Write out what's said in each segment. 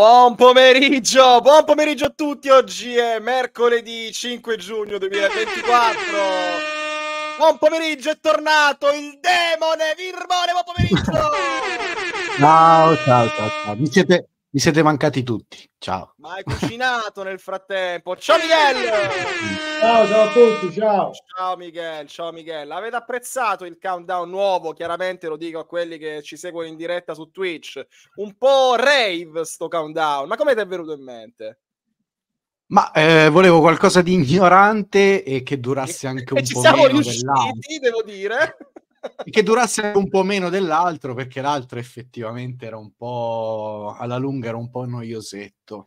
Buon pomeriggio, buon pomeriggio a tutti. Oggi è mercoledì 5 giugno 2024. Buon pomeriggio, è tornato il demone Virmone. Buon pomeriggio. Ciao, ciao, ciao, ciao. Mi siete, mi siete mancati tutti. Ciao. Ma hai cucinato nel frattempo. Ciao Miguel! Ciao, ciao a tutti, ciao. Ciao Miguel, ciao Miguel. Avete apprezzato il countdown nuovo? Chiaramente lo dico a quelli che ci seguono in diretta su Twitch. Un po' rave sto countdown. Ma come ti è venuto in mente? Ma eh, volevo qualcosa di ignorante e che durasse anche e un po' meno. E ci siamo riusciti, dell'altro. devo dire che durasse un po' meno dell'altro perché l'altro effettivamente era un po' alla lunga era un po' noiosetto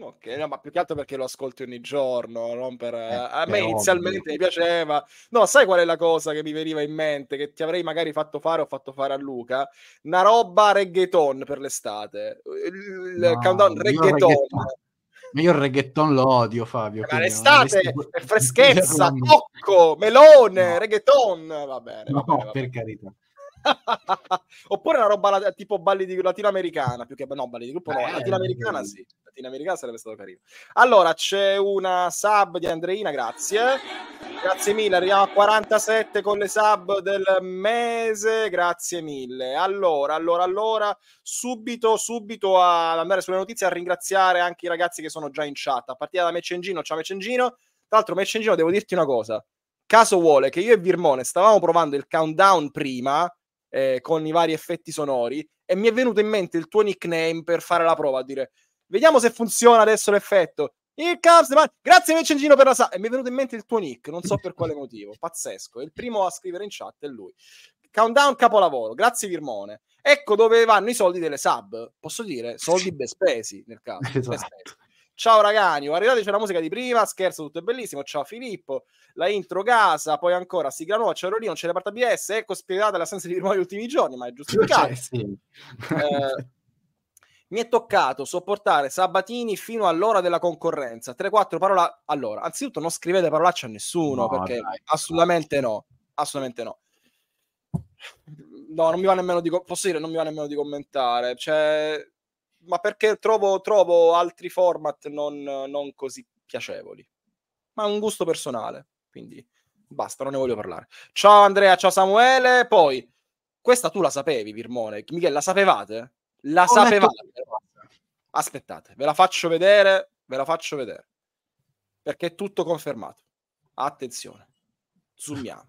Ok, no, ma più che altro perché lo ascolti ogni giorno, non per... Eh, a me inizialmente ovvio. mi piaceva. No, sai qual è la cosa che mi veniva in mente, che ti avrei magari fatto fare o fatto fare a Luca? Una roba reggaeton per l'estate. Il no, countdown reggaeton. reggaeton. Ma io il reggaeton lo odio, Fabio. Ma l'estate, non... per freschezza, cocco, melone, no. reggaeton. Va bene, va no, bene, va per bene. carità. Oppure una roba la, tipo balli di latinoamericana, più che no, balli di gruppo, no, eh, latinoamericana eh. sì. Latinoamericana sarebbe stato carino. Allora, c'è una sub di Andreina, grazie. Grazie mille, arriviamo a 47 con le sub del mese, grazie mille. Allora, allora, allora, subito, subito ad andare sulle notizie, a ringraziare anche i ragazzi che sono già in chat, a partire da Mecengino, ciao Mecengino. Tra l'altro, Mecengino, devo dirti una cosa. Caso vuole che io e Virmone stavamo provando il countdown prima, eh, con i vari effetti sonori e mi è venuto in mente il tuo nickname per fare la prova, a dire vediamo se funziona adesso l'effetto. Comes, grazie invece per la sa. E mi è venuto in mente il tuo nick, non so per quale motivo. Pazzesco. Il primo a scrivere in chat è lui. Countdown capolavoro, grazie Virmone. Ecco dove vanno i soldi delle sub. Posso dire soldi ben spesi nel caso. Esatto. Ciao Ragani, guardate c'è la musica di prima, scherzo, tutto è bellissimo. Ciao Filippo, la intro casa, poi ancora sigla nuova, c'è Rolino, c'è la parte ABS, ecco spiegata l'assenza di Roma negli ultimi giorni, ma è giustificato. Cioè, sì. Eh, mi è toccato sopportare Sabatini fino all'ora della concorrenza. 3-4 parole allora. Anzitutto non scrivete parolacce a nessuno, no, perché dai, assolutamente no. assolutamente no. No, non mi va nemmeno di, posso dire, non mi va nemmeno di commentare. Cioè, ma perché trovo, trovo altri format non, non, così piacevoli. Ma un gusto personale, quindi basta, non ne voglio parlare. Ciao Andrea, ciao Samuele. Poi, questa tu la sapevi, Pirmone. Michele, la sapevate? La Come sapevate? Aspettate, ve la faccio vedere, ve la faccio vedere. Perché è tutto confermato. Attenzione. Zoomiamo.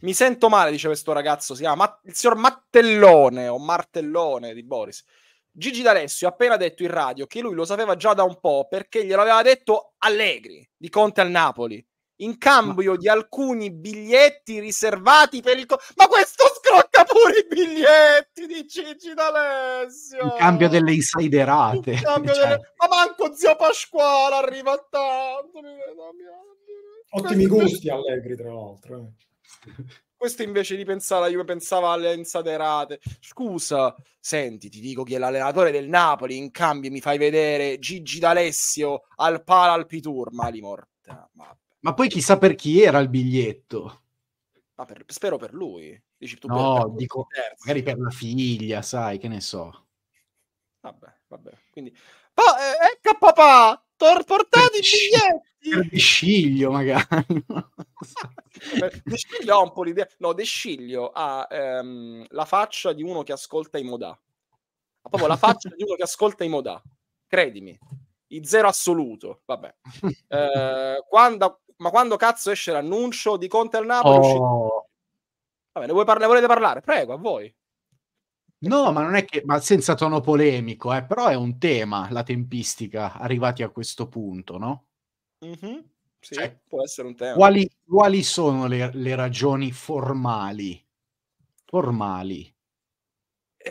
Mi sento male, dice questo ragazzo, si chiama il signor Mattellone o Martellone di Boris. Gigi D'Alessio ha appena detto in radio che lui lo sapeva già da un po' perché glielo aveva detto Allegri di Conte al Napoli in cambio ma... di alcuni biglietti riservati per il ma questo scrocca pure i biglietti di Gigi D'Alessio in cambio delle insiderate in cioè... delle... ma manco zio Pasquale arriva a tanto ottimi gusti Allegri tra l'altro eh. Questo invece di pensare alla Juve pensava alle insaterate. Scusa, senti, ti dico che è l'allenatore del Napoli, in cambio mi fai vedere Gigi D'Alessio al Pala al Pitur, morta. Ma... ma poi chissà per chi era il biglietto. Per, spero per lui. Dici, tu no, dico, magari per la figlia, sai, che ne so. Vabbè, vabbè. Quindi... Pa- eh, ecco eh, papà! Tor- portate i biglietti! De Sciglio magari. De esatto. eh, ha un po' l'idea. No, De ha ehm, la faccia di uno che ascolta i Modà. Ha proprio la faccia di uno che ascolta i Modà. Credimi. Il zero assoluto. Vabbè. Eh, quando, ma quando cazzo esce l'annuncio di Conte al Napoli? Oh. Vabbè, ne, vuoi par- ne volete parlare? Prego, a voi. No, ma non è che, ma senza tono polemico, eh, però è un tema la tempistica arrivati a questo punto, no? Mm-hmm. Sì, cioè, può essere un tema. Quali, quali sono le, le, ragioni formali, formali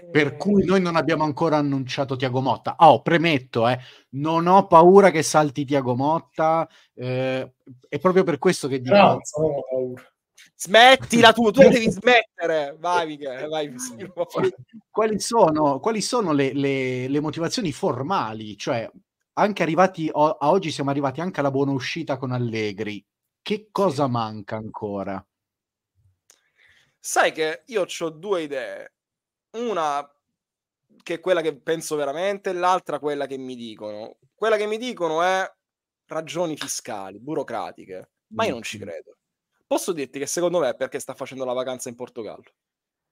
per eh. cui noi non abbiamo ancora annunciato Tiago Motta? Oh, premetto, eh, non ho paura che salti Tiago Motta, eh, è proprio per questo che dico... No, non ho paura. Smettila tu, tu devi smettere. Vai, Michele, vai. Quali sono, quali sono le, le, le, motivazioni formali? Cioè, anche arrivati a oggi siamo arrivati anche alla buona uscita con Allegri. Che cosa manca ancora? Sai che io ho due idee. Una che è quella che penso veramente, l'altra quella che mi dicono. Quella che mi dicono è ragioni fiscali, burocratiche, ma io non ci mm. credo. Posso dirti che secondo me è perché sta facendo la vacanza in Portogallo.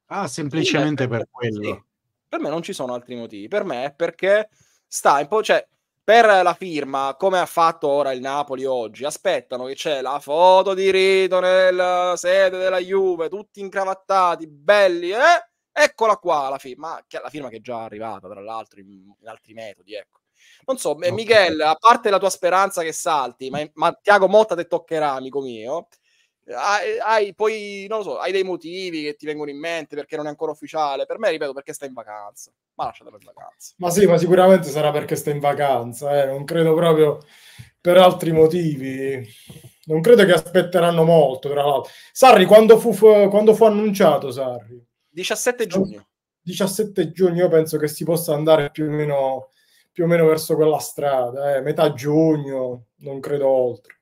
Ah, semplicemente per, per quello. Sì. Per me non ci sono altri motivi. Per me è perché sta in po- cioè, per la firma, come ha fatto ora il Napoli oggi, aspettano che c'è la foto di Rito nella sede della Juve, tutti incravattati, belli, eh? Eccola qua la firma, che, è la firma che è già arrivata, tra l'altro, in, in altri metodi, ecco. Non so, okay. Michele, a parte la tua speranza che salti, ma, ma Tiago Motta te toccherà, amico mio, hai, hai, poi, non lo so, hai dei motivi che ti vengono in mente perché non è ancora ufficiale. Per me, ripeto, perché sta in vacanza. Ma lasciatelo in vacanza. Ma sì, ma sicuramente sarà perché sta in vacanza, eh. non credo proprio per altri motivi. Non credo che aspetteranno molto, tra l'altro. Sarri, quando fu, fu, quando fu annunciato Sarri? 17 giugno. 17 giugno io penso che si possa andare più o meno, più o meno verso quella strada, eh. metà giugno, non credo oltre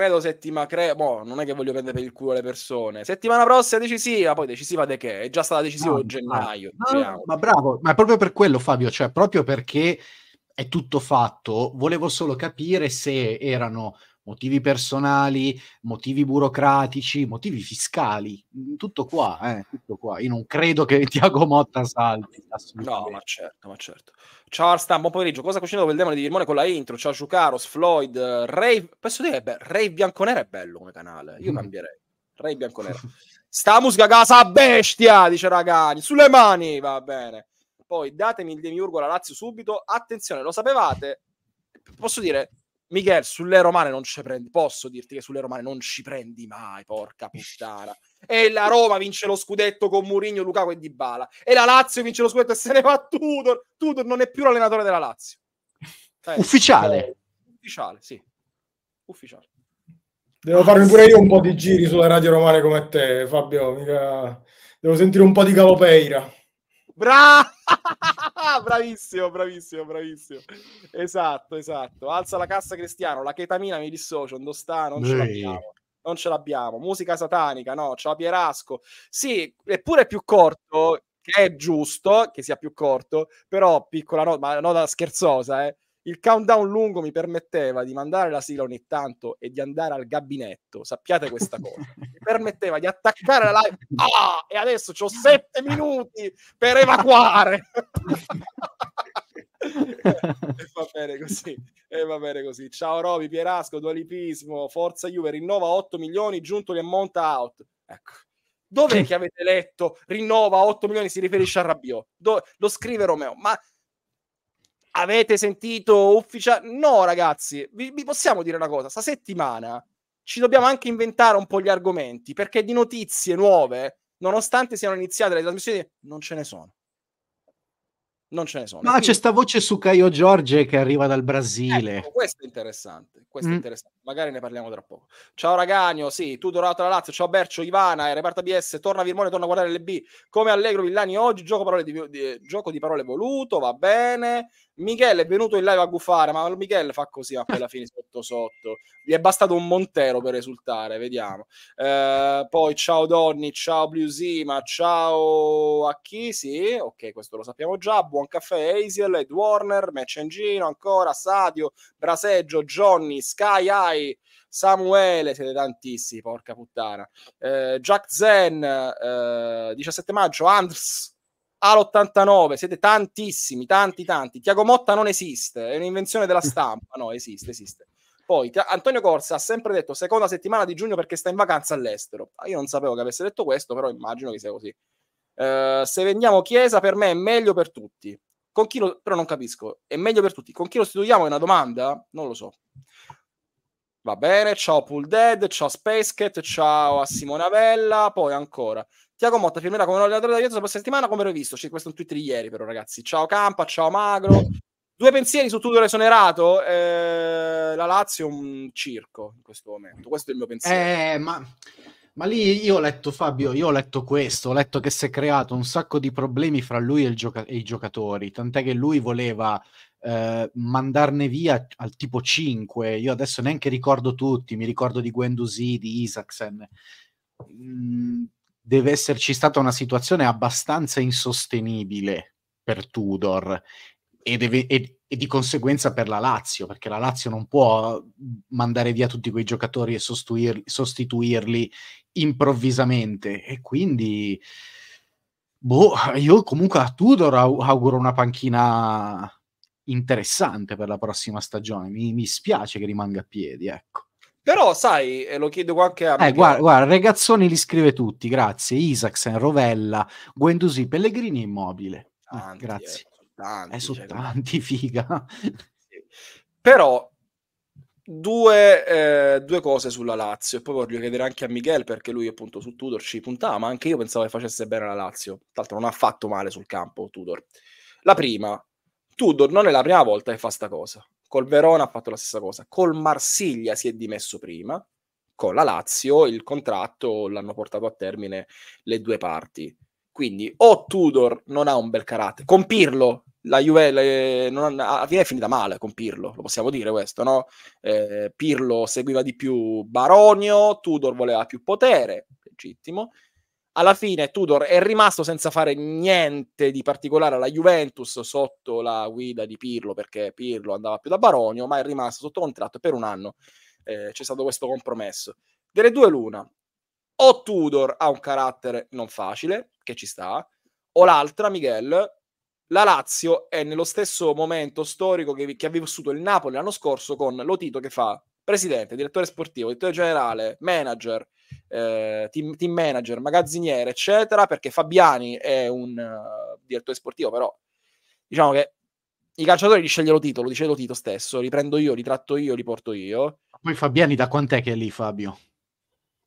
credo settimana, cre- boh, non è che voglio prendere per il culo le persone. Settimana prossima decisiva, poi decisiva di che? È già stata decisiva no, a gennaio. No, diciamo. Ma bravo, ma proprio per quello Fabio, cioè proprio perché è tutto fatto, volevo solo capire se erano motivi personali, motivi burocratici, motivi fiscali, mm, tutto qua, eh, tutto qua. Io non credo che Tiago Motta salvi. No, ma certo, ma certo. Ciao Arstam, buon pomeriggio. Cosa cucinato il demone di Virmone con la intro? Ciao Giucaros, Floyd, eh, Ray... Posso dire che be- Ray Bianconera è bello come canale, io mm. cambierei. Ray Bianconera. Stamus Gagasa bestia, dice Ragani, sulle mani, va bene. Poi datemi il demiurgo alla Lazio subito. Attenzione, lo sapevate? Posso dire, Michele, sulle romane non ci prendi. Posso dirti che sulle romane non ci prendi mai, porca puttana. E la Roma vince lo scudetto con Murigno, Lucaco e Dybala. E la Lazio vince lo scudetto e se ne va Tudor. Tudor non è più l'allenatore della Lazio. Eh, ufficiale. Eh, ufficiale, sì. Ufficiale. Devo ah, farmi pure io un po' di giri sulle radio romane come te, Fabio. Mica... Devo sentire un po' di Galopeira. Bravo! Ah, bravissimo, bravissimo, bravissimo. Esatto, esatto. Alza la cassa Cristiano, la chetamina mi dissocio, Ondostà, non Ehi. ce l'abbiamo. Non ce l'abbiamo. Musica satanica, no, ciao Pierasco. Sì, eppure più corto, che è giusto che sia più corto, però piccola nota, ma nota scherzosa, eh. Il countdown lungo mi permetteva di mandare la sigla ogni tanto e di andare al gabinetto, sappiate questa cosa. Mi permetteva di attaccare la live ah, e adesso ho sette minuti per evacuare. e va bene così, e va bene così. Ciao Roby, Pierasco, Dualipismo, Forza Juve, rinnova 8 milioni, Giuntoli e Monta out. Ecco. Dov'è che avete letto rinnova 8 milioni si riferisce a Rabiot? Do- lo scrive Romeo, ma avete sentito ufficiale? No, ragazzi, vi, vi, possiamo dire una cosa, sta settimana ci dobbiamo anche inventare un po' gli argomenti, perché di notizie nuove, nonostante siano iniziate le trasmissioni, non ce ne sono non ce ne sono. Ma Quindi... c'è sta voce su Caio Giorge che arriva dal Brasile. Ecco, questo è interessante, questo mm. è interessante. Magari ne parliamo tra poco. Ciao Ragagno, sì, tu dorato la Lazio, ciao Bercio, Ivana, eh, reparta BS, torna Virmone, torna a guardare le B. Come Allegro Villani oggi, gioco, parole di, di, gioco di parole voluto, va bene. Michele è venuto in live a guffare, ma Michele fa così a quella fine sotto sotto. Gli è bastato un Montero per esultare, vediamo. Eh, poi ciao Donny, ciao Bluesima, ciao a chi? Sì, ok, questo lo sappiamo già. Buon Caffè, Hazel, Ed Warner, Meccengino ancora, Sadio, Braseggio, Johnny, Sky High, Samuele, siete tantissimi, porca puttana. Eh, Jack Zen, eh, 17 maggio, Andrs, all'89, siete tantissimi, tanti, tanti. Tiago Motta non esiste, è un'invenzione della stampa, no, esiste, esiste. Poi Antonio Corsa ha sempre detto seconda settimana di giugno perché sta in vacanza all'estero. Ah, io non sapevo che avesse detto questo, però immagino che sia così. Eh, se vendiamo Chiesa per me è meglio per tutti. Con chi lo, però non capisco, è meglio per tutti. Con chi lo sostituiamo è una domanda? Non lo so. Va bene, ciao Pool Dead, ciao Spacecat, ciao a Simone Avella, poi ancora. Tiago Motta firmerà come un allenatore da Juventus la prossima settimana, come visto, C'è questo un tweet di ieri però ragazzi. Ciao Campa, ciao Magro. Due pensieri su tutto l'esonerato? Eh, la Lazio è un circo in questo momento. Questo è il mio pensiero. Eh, ma ma lì io ho letto Fabio, io ho letto questo, ho letto che si è creato un sacco di problemi fra lui e, gioca- e i giocatori, tant'è che lui voleva eh, mandarne via al tipo 5, io adesso neanche ricordo tutti, mi ricordo di Guendouzi, di Isaacsen. Mm, deve esserci stata una situazione abbastanza insostenibile per Tudor e, deve, e, e, di conseguenza per la Lazio, perché la Lazio non può mandare via tutti quei giocatori e sostituirli, sostituirli improvvisamente. E quindi, boh, io comunque a Tudor auguro una panchina interessante per la prossima stagione. Mi, mi spiace che rimanga a piedi, ecco. Però, sai, e eh, lo chiedo anche a. Eh, guarda, guarda, Regazzoni li scrive tutti, grazie. Isaacsen, Rovella, Guendusi, Pellegrini, Immobile. Ah, grazie. Eh tanti. È su cioè, tanti, figa. Però Due, eh, due, cose sulla Lazio e poi voglio chiedere anche a Miguel perché lui appunto su Tudor ci puntava ma anche io pensavo che facesse bene la Lazio tanto non ha fatto male sul campo Tudor la prima, Tudor non è la prima volta che fa sta cosa col Verona ha fatto la stessa cosa col Marsiglia si è dimesso prima con la Lazio il contratto l'hanno portato a termine le due parti quindi o Tudor non ha un bel carattere, compirlo, la Juve le, non, alla fine è finita male compirlo, lo possiamo dire questo, no? Eh, Pirlo seguiva di più Baronio, Tudor voleva più potere, legittimo. Alla fine Tudor è rimasto senza fare niente di particolare alla Juventus sotto la guida di Pirlo, perché Pirlo andava più da Baronio, ma è rimasto sotto contratto per un anno. Eh, c'è stato questo compromesso. Delle due l'una, o Tudor ha un carattere non facile, che ci sta, o l'altra, Miguel, la Lazio è nello stesso momento storico che, che ha vissuto il Napoli l'anno scorso con Lotito che fa presidente, direttore sportivo, direttore generale, manager, eh, team, team, manager, magazziniere, eccetera, perché Fabiani è un uh, direttore sportivo, però diciamo che i calciatori li sceglie Lotito, lo dice Lotito stesso, li prendo io, li tratto io, li porto io. Poi Fabiani da quant'è che è lì Fabio?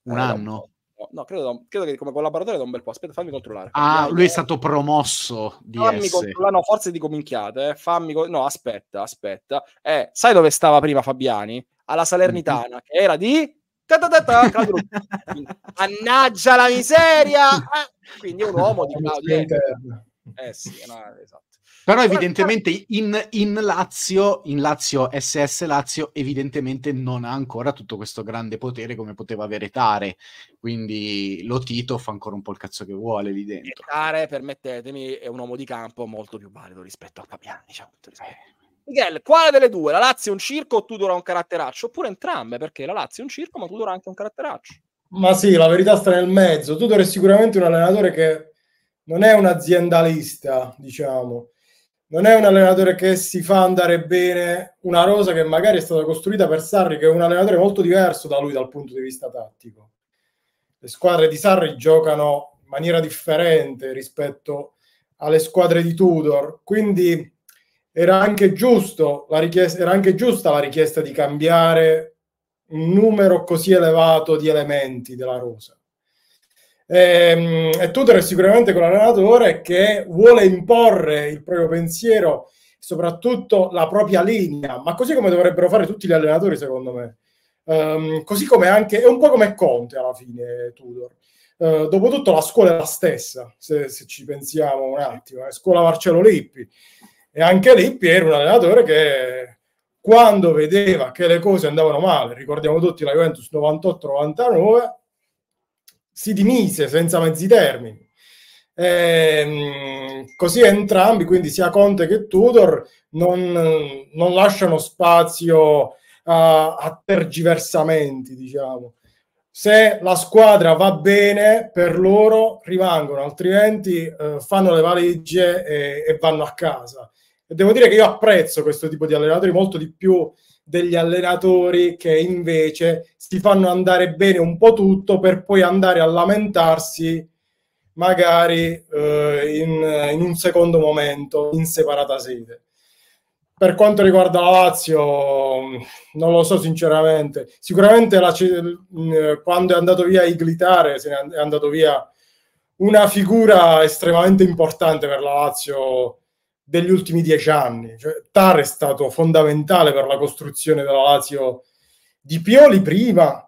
Un eh, anno? No, credo, credo, che come collaboratore da un bel po'. Aspetta, fammi controllare. Ah, fammi lui è stato promosso di fammi controllare, no, forse dico minchiate, eh. fammi co- no, aspetta, aspetta. Eh, sai dove stava prima Fabiani? Alla Salernitana, che era di ta Annaggia la miseria! Eh, quindi è un uomo di Claudio. Eh sì, esatto. Però evidentemente in, in, Lazio, in Lazio, SS Lazio, evidentemente non ha ancora tutto questo grande potere come poteva avere Tare. Quindi lo Tito fa ancora un po' il cazzo che vuole lì dentro. E Tare, permettetemi, è un uomo di campo molto più valido rispetto a Fabiani. Diciamo, eh. Miguel, quale delle due? La Lazio è un circo o Tudor ha un caratteraccio? Oppure entrambe, perché la Lazio è un circo ma Tudor ha anche un caratteraccio. Ma sì, la verità sta nel mezzo. Tudor è sicuramente un allenatore che non è un aziendalista, diciamo non è un allenatore che si fa andare bene una rosa che magari è stata costruita per Sarri, che è un allenatore molto diverso da lui dal punto di vista tattico. Le squadre di Sarri giocano in maniera differente rispetto alle squadre di Tudor, quindi era anche, richiesta, era anche giusta la richiesta di cambiare un numero così elevato di elementi della rosa. Ehm, e Tudor è sicuramente quell'allenatore che vuole imporre il proprio pensiero, soprattutto la propria linea, ma così come dovrebbero fare tutti gli allenatori, secondo me. Ehm, così come anche, è un po' come Conte alla fine, Tudor. Uh, eh, dopotutto la scuola è la stessa, se, se ci pensiamo un attimo, è eh. scuola Marcello Lippi. E anche Lippi era un allenatore che quando vedeva che le cose andavano male, ricordiamo tutti la Juventus 98-99, si dimise senza mezzi termini. E, ehm, così entrambi, quindi sia Conte che Tudor, non, non lasciano spazio a, a tergiversamenti, diciamo. Se la squadra va bene, per loro rimangono, altrimenti eh, fanno le valigie e, e vanno a casa. E devo dire che io apprezzo questo tipo di allenatori molto di più degli allenatori che invece si fanno andare bene un po' tutto per poi andare a lamentarsi magari eh, in, in, un secondo momento in separata sede. Per quanto riguarda la Lazio, non lo so sinceramente. Sicuramente la, mm, quando è andato via Iglitare, se è andato via una figura estremamente importante per la Lazio degli ultimi dieci anni. Cioè, Tar è stato fondamentale per la costruzione della Lazio di Pioli prima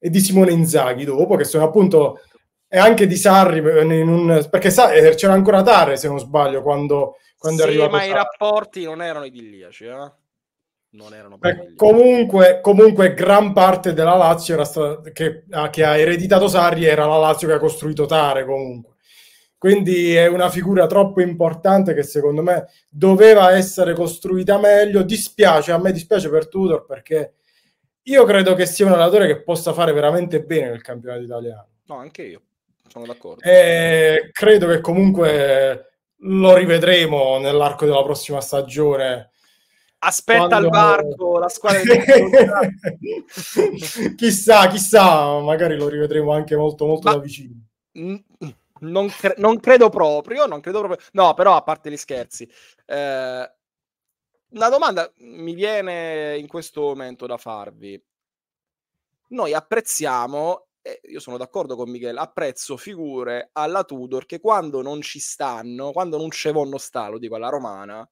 e di Simone Inzaghi dopo, che sono appunto e anche di Sarri eh, un, perché sa, eh, c'era ancora Tare se non sbaglio quando, quando sì, ma Sarri. i rapporti non erano idilliaci eh? non erano Beh, comunque, comunque gran parte della Lazio sta, che, ah, che, ha ereditato Sarri era la Lazio che ha costruito Tare comunque quindi è una figura troppo importante che secondo me doveva essere costruita meglio dispiace, a me dispiace per Tudor perché io credo che sia un allenatore che possa fare veramente bene nel campionato italiano. No, anche io sono d'accordo. E credo che comunque lo rivedremo nell'arco della prossima stagione. Aspetta quando... il barco, la squadra di Chissà, chissà, magari lo rivedremo anche molto, molto Ma... da vicino. Non, cre- non, credo proprio, non credo proprio. No, però a parte gli scherzi, eh, una domanda mi viene in questo momento da farvi. Noi apprezziamo, e io sono d'accordo con Michele, apprezzo figure alla Tudor che quando non ci stanno, quando non c'è vonno sta, lo dico alla romana,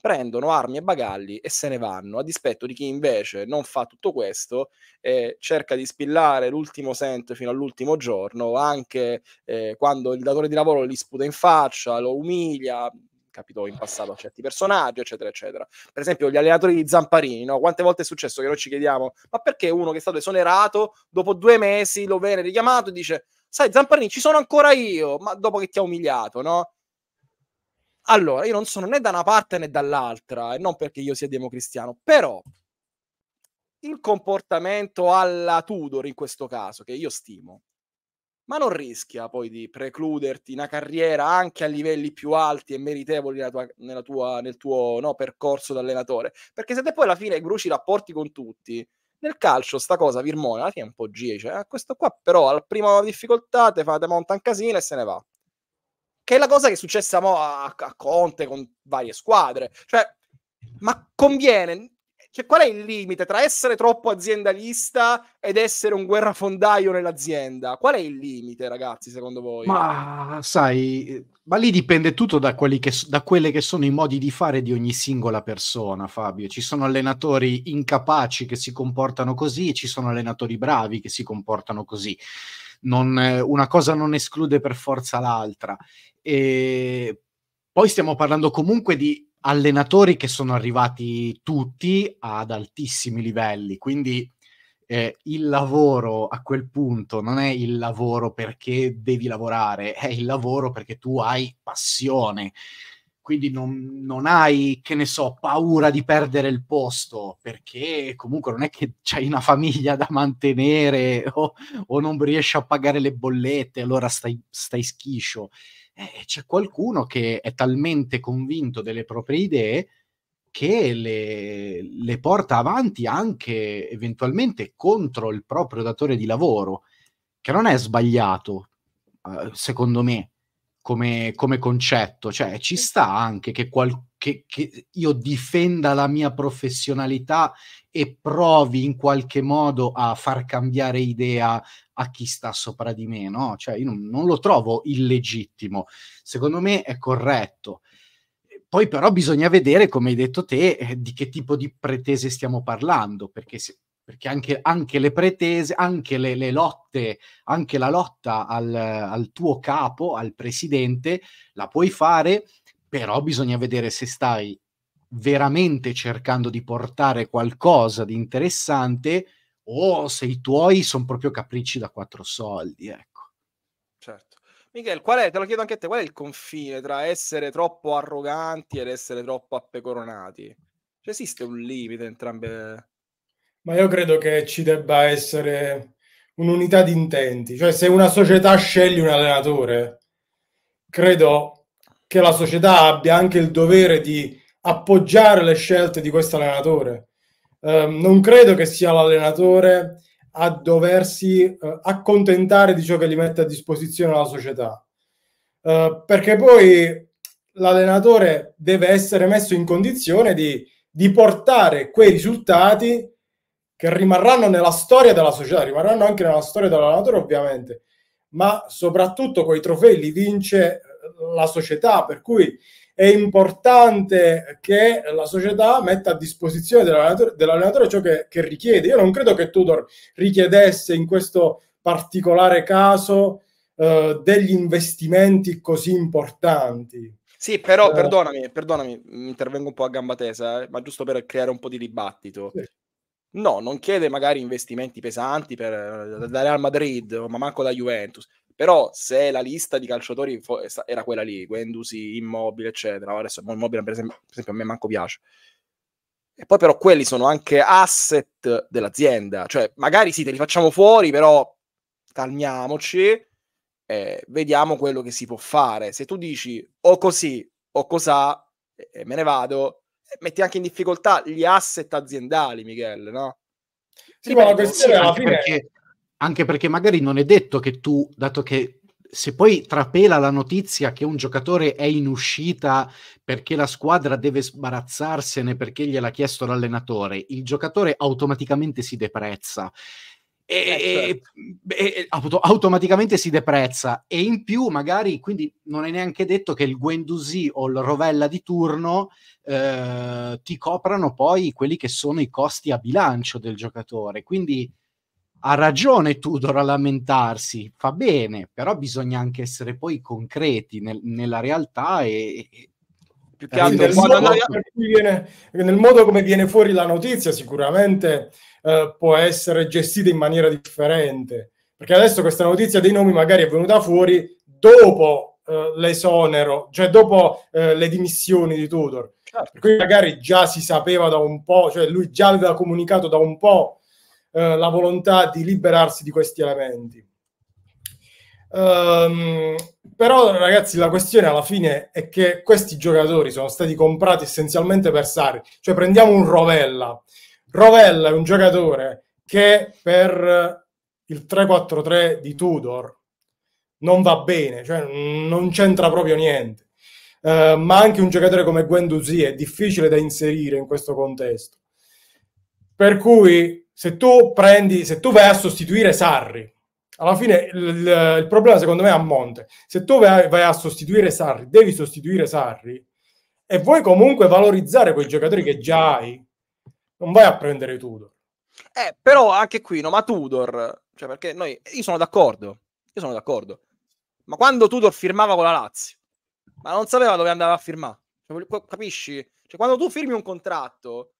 prendono armi e bagagli e se ne vanno, a dispetto di chi invece non fa tutto questo e cerca di spillare l'ultimo cent fino all'ultimo giorno, anche eh, quando il datore di lavoro gli sputa in faccia, lo umilia, capito in passato a certi personaggi, eccetera, eccetera. Per esempio, gli allenatori di Zamparini, no? Quante volte è successo che noi ci chiediamo, ma perché uno che è stato esonerato, dopo due mesi lo viene richiamato e dice, sai Zamparini, ci sono ancora io, ma dopo che ti ha umiliato, no? Allora, io non sono né da una parte né dall'altra, e non perché io sia democristiano, però il comportamento alla Tudor in questo caso, che io stimo, ma non rischia poi di precluderti una carriera anche a livelli più alti e meritevoli tua, tua, nel tuo no, percorso da allenatore? Perché se te poi alla fine bruci i rapporti con tutti, nel calcio sta cosa, Virmona, alla fine è un po' G, cioè ah, questo qua però al primo difficoltà te, fa, monta un casino e se ne va. Che è la cosa che è successa a, a Conte con varie squadre. Cioè, ma conviene cioè, qual è il limite tra essere troppo aziendalista ed essere un guerrafondaio nell'azienda? Qual è il limite, ragazzi, secondo voi? Ma sai, ma lì dipende tutto da, che, da quelle che sono i modi di fare di ogni singola persona, Fabio. Ci sono allenatori incapaci che si comportano così, e ci sono allenatori bravi che si comportano così. Non, una cosa non esclude per forza l'altra. E poi stiamo parlando comunque di allenatori che sono arrivati tutti ad altissimi livelli, quindi eh, il lavoro a quel punto non è il lavoro perché devi lavorare, è il lavoro perché tu hai passione. Quindi non, non, hai, che ne so, paura di perdere il posto, perché comunque non è che c'hai una famiglia da mantenere o, o non riesci a pagare le bollette, allora stai, stai schiscio eh, c'è qualcuno che è talmente convinto delle proprie idee che le, le, porta avanti anche eventualmente contro il proprio datore di lavoro, che non è sbagliato, eh, secondo me, come, come concetto. Cioè, ci sta anche che qualcuno che, che io difenda la mia professionalità e provi in qualche modo a far cambiare idea a chi sta sopra di me, no? Cioè, io non, non lo trovo illegittimo, secondo me è corretto. Poi però bisogna vedere, come hai detto te, eh, di che tipo di pretese stiamo parlando, perché, se, perché anche, anche, le pretese, anche le, le lotte, anche la lotta al, al tuo capo, al presidente, la puoi fare però bisogna vedere se stai veramente cercando di portare qualcosa di interessante o se i tuoi sono proprio capricci da quattro soldi, ecco. Certo. Michele, qual è, te lo chiedo anche a te, qual è il confine tra essere troppo arroganti ed essere troppo appecoronati? Cioè, esiste un limite entrambe? Ma io credo che ci debba essere un'unità di intenti, cioè se una società sceglie un allenatore, credo che la società abbia anche il dovere di appoggiare le scelte di questo allenatore. Eh, non credo che sia l'allenatore a doversi eh, accontentare di ciò che gli mette a disposizione la società, eh, perché poi l'allenatore deve essere messo in condizione di, di portare quei risultati che rimarranno nella storia della società, rimarranno anche nella storia dell'allenatore ovviamente, ma soprattutto quei trofei li vince la società, per cui è importante che la società metta a disposizione dell'allenatore, dell'allenatore ciò che, che, richiede. Io non credo che Tudor richiedesse in questo particolare caso eh, degli investimenti così importanti. Sì, però eh. perdonami, perdonami, intervengo un po' a gamba tesa, eh, ma giusto per creare un po' di dibattito. Sì. No, non chiede magari investimenti pesanti per, eh, da Real Madrid, ma manco da Juventus. Però se la lista di calciatori fo- eh, era quella lì, Guendusi, Immobile, eccetera, adesso Immobile per esempio, per esempio a me manco piace. E poi però quelli sono anche asset dell'azienda, cioè magari sì, te li facciamo fuori, però calmiamoci, eh, vediamo quello che si può fare. Se tu dici o così o cos'ha, eh, me ne vado, metti anche in difficoltà gli asset aziendali, Michele, no? Sì, ma la questione alla fine... Perché anche perché magari non è detto che tu, dato che se poi trapela la notizia che un giocatore è in uscita perché la squadra deve sbarazzarsene perché gliel'ha chiesto l'allenatore, il giocatore automaticamente si deprezza. E, eh, certo. e auto- automaticamente si deprezza e in più magari quindi non è neanche detto che il Guendusi o il Rovella di turno eh, ti coprano poi quelli che sono i costi a bilancio del giocatore quindi ha ragione Tudor a lamentarsi, fa bene, però bisogna anche essere poi concreti nel, nella realtà e, e più che eh, altro nel, modo viene, nel modo come viene fuori la notizia sicuramente eh, può essere gestita in maniera differente, perché adesso questa notizia dei nomi magari è venuta fuori dopo eh, l'esonero, cioè dopo eh, le dimissioni di Tudor. Certo. Per cui magari già si sapeva da un po', cioè lui già aveva comunicato da un po' Eh, la volontà di liberarsi di questi elementi. Um, però ragazzi la questione alla fine è che questi giocatori sono stati comprati essenzialmente per Sarri, cioè prendiamo un Rovella. Rovella è un giocatore che per il 3-4-3 di Tudor non va bene, cioè non c'entra proprio niente. Uh, ma anche un giocatore come Guendouzi è difficile da inserire in questo contesto. Per cui se tu prendi, se tu vai a sostituire Sarri, alla fine il, il, il problema secondo me è a monte. Se tu vai, vai, a sostituire Sarri, devi sostituire Sarri e vuoi comunque valorizzare quei giocatori che già hai, non vai a prendere Tudor. Eh, però anche qui, no, ma Tudor, cioè perché noi, io sono d'accordo, io sono d'accordo, ma quando Tudor firmava con la Lazio, ma non sapeva dove andava a firmare, cioè, capisci? Cioè quando tu firmi un contratto,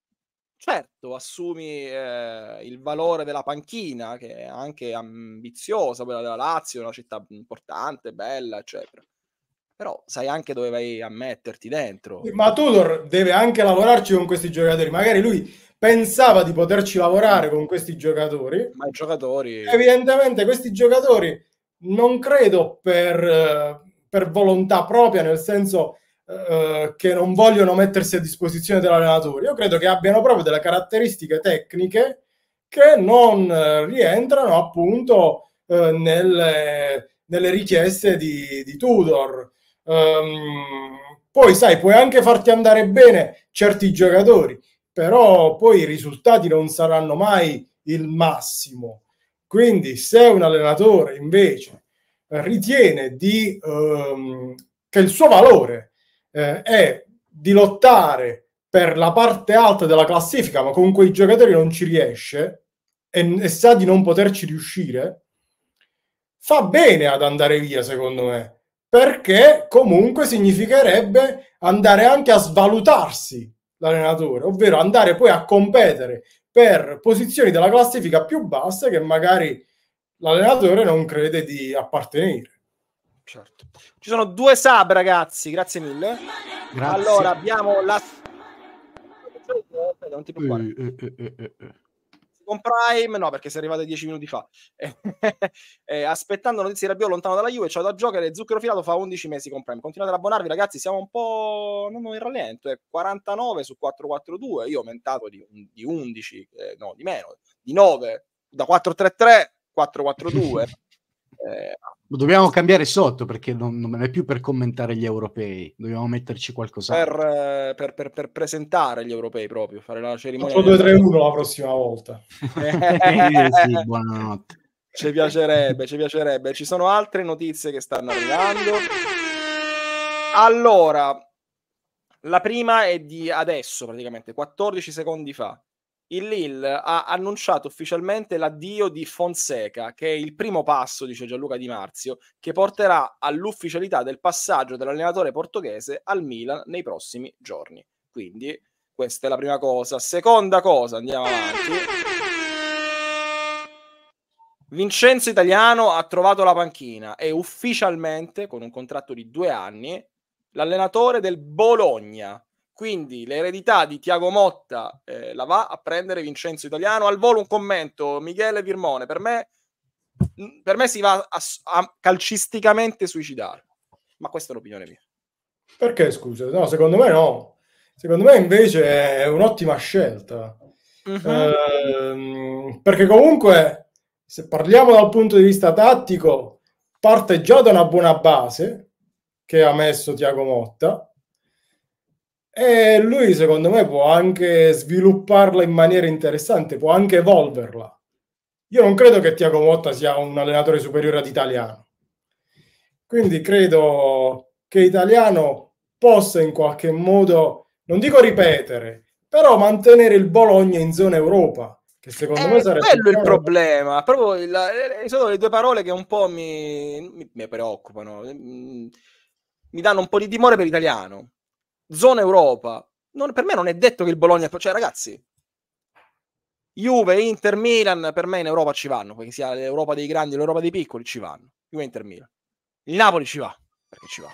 certo, assumi eh, il valore della panchina, che è anche ambiziosa, quella della Lazio, una città importante, bella, eccetera. Però sai anche dove vai a metterti dentro. Ma Tudor deve anche lavorarci con questi giocatori. Magari lui pensava di poterci lavorare con questi giocatori. Ma i giocatori... Evidentemente questi giocatori non credo per, per volontà propria, nel senso eh, che non vogliono mettersi a disposizione dell'allenatore. Io credo che abbiano proprio delle caratteristiche tecniche che non eh, rientrano appunto eh, nelle, nelle, richieste di, di Tudor. Um, poi sai, puoi anche farti andare bene certi giocatori, però poi i risultati non saranno mai il massimo. Quindi se un allenatore invece ritiene di, um, che il suo valore eh, è di lottare per la parte alta della classifica, ma con quei giocatori non ci riesce e, e sa di non poterci riuscire, fa bene ad andare via, secondo me perché comunque significherebbe andare anche a svalutarsi l'allenatore, ovvero andare poi a competere per posizioni della classifica più basse che magari l'allenatore non crede di appartenere. Certo. Ci sono due sub, ragazzi, grazie mille. Grazie. Allora, abbiamo la... Non ti eh, eh, eh, con Prime, no, perché si è arrivato dieci minuti fa. aspettando notizie di Rabiot lontano dalla Juve, c'ho da giocare e Zucchero Filato fa 11 mesi con Prime. Continuate ad abbonarvi, ragazzi, siamo un po' non, in rallento, è 49 su 442, io ho aumentato di, di 11, no, di meno, di 9, da 433, 442. Eh, dobbiamo cambiare sotto perché non, non, è più per commentare gli europei, dobbiamo metterci qualcosa per, eh, per, per, per presentare gli europei proprio, fare la cerimonia. 2-3-1 la prossima volta. sì, buonanotte. Ci piacerebbe, ci piacerebbe. Ci sono altre notizie che stanno arrivando. Allora, la prima è di adesso, praticamente 14 secondi fa il Lille ha annunciato ufficialmente l'addio di Fonseca, che è il primo passo, dice Gianluca Di Marzio, che porterà all'ufficialità del passaggio dell'allenatore portoghese al Milan nei prossimi giorni. Quindi questa è la prima cosa. Seconda cosa, andiamo avanti. Vincenzo Italiano ha trovato la panchina e ufficialmente, con un contratto di due anni, l'allenatore del Bologna, quindi l'eredità di Tiago Motta eh, la va a prendere Vincenzo Italiano. Al volo un commento, Michele Virmone, per me, mm, per me si va a, a calcisticamente suicidare. Ma questa è l'opinione mia. Perché scusa? No, secondo me no. Secondo me invece è un'ottima scelta. Mm-hmm. Eh, perché comunque, se parliamo dal punto di vista tattico, parte già da una buona base che ha messo Tiago Motta e lui, secondo me, può anche svilupparla in maniera interessante, può anche evolverla. Io non credo che Tiago Motta sia un allenatore superiore ad italiano. Quindi credo che italiano possa in qualche modo, non dico ripetere, però mantenere il Bologna in zona Europa che secondo eh, me sarebbe quello il problema proprio la, eh, sono le due parole che un po' mi, mi, mi preoccupano mm, mi danno un po' di timore per italiano zona Europa. Non, per me non è detto che il Bologna... Cioè, ragazzi, Juve, Inter, Milan, per me in Europa ci vanno. Che sia l'Europa dei grandi o l'Europa dei piccoli, ci vanno. Juve, Inter, Milan. Il Napoli ci va, perché ci va.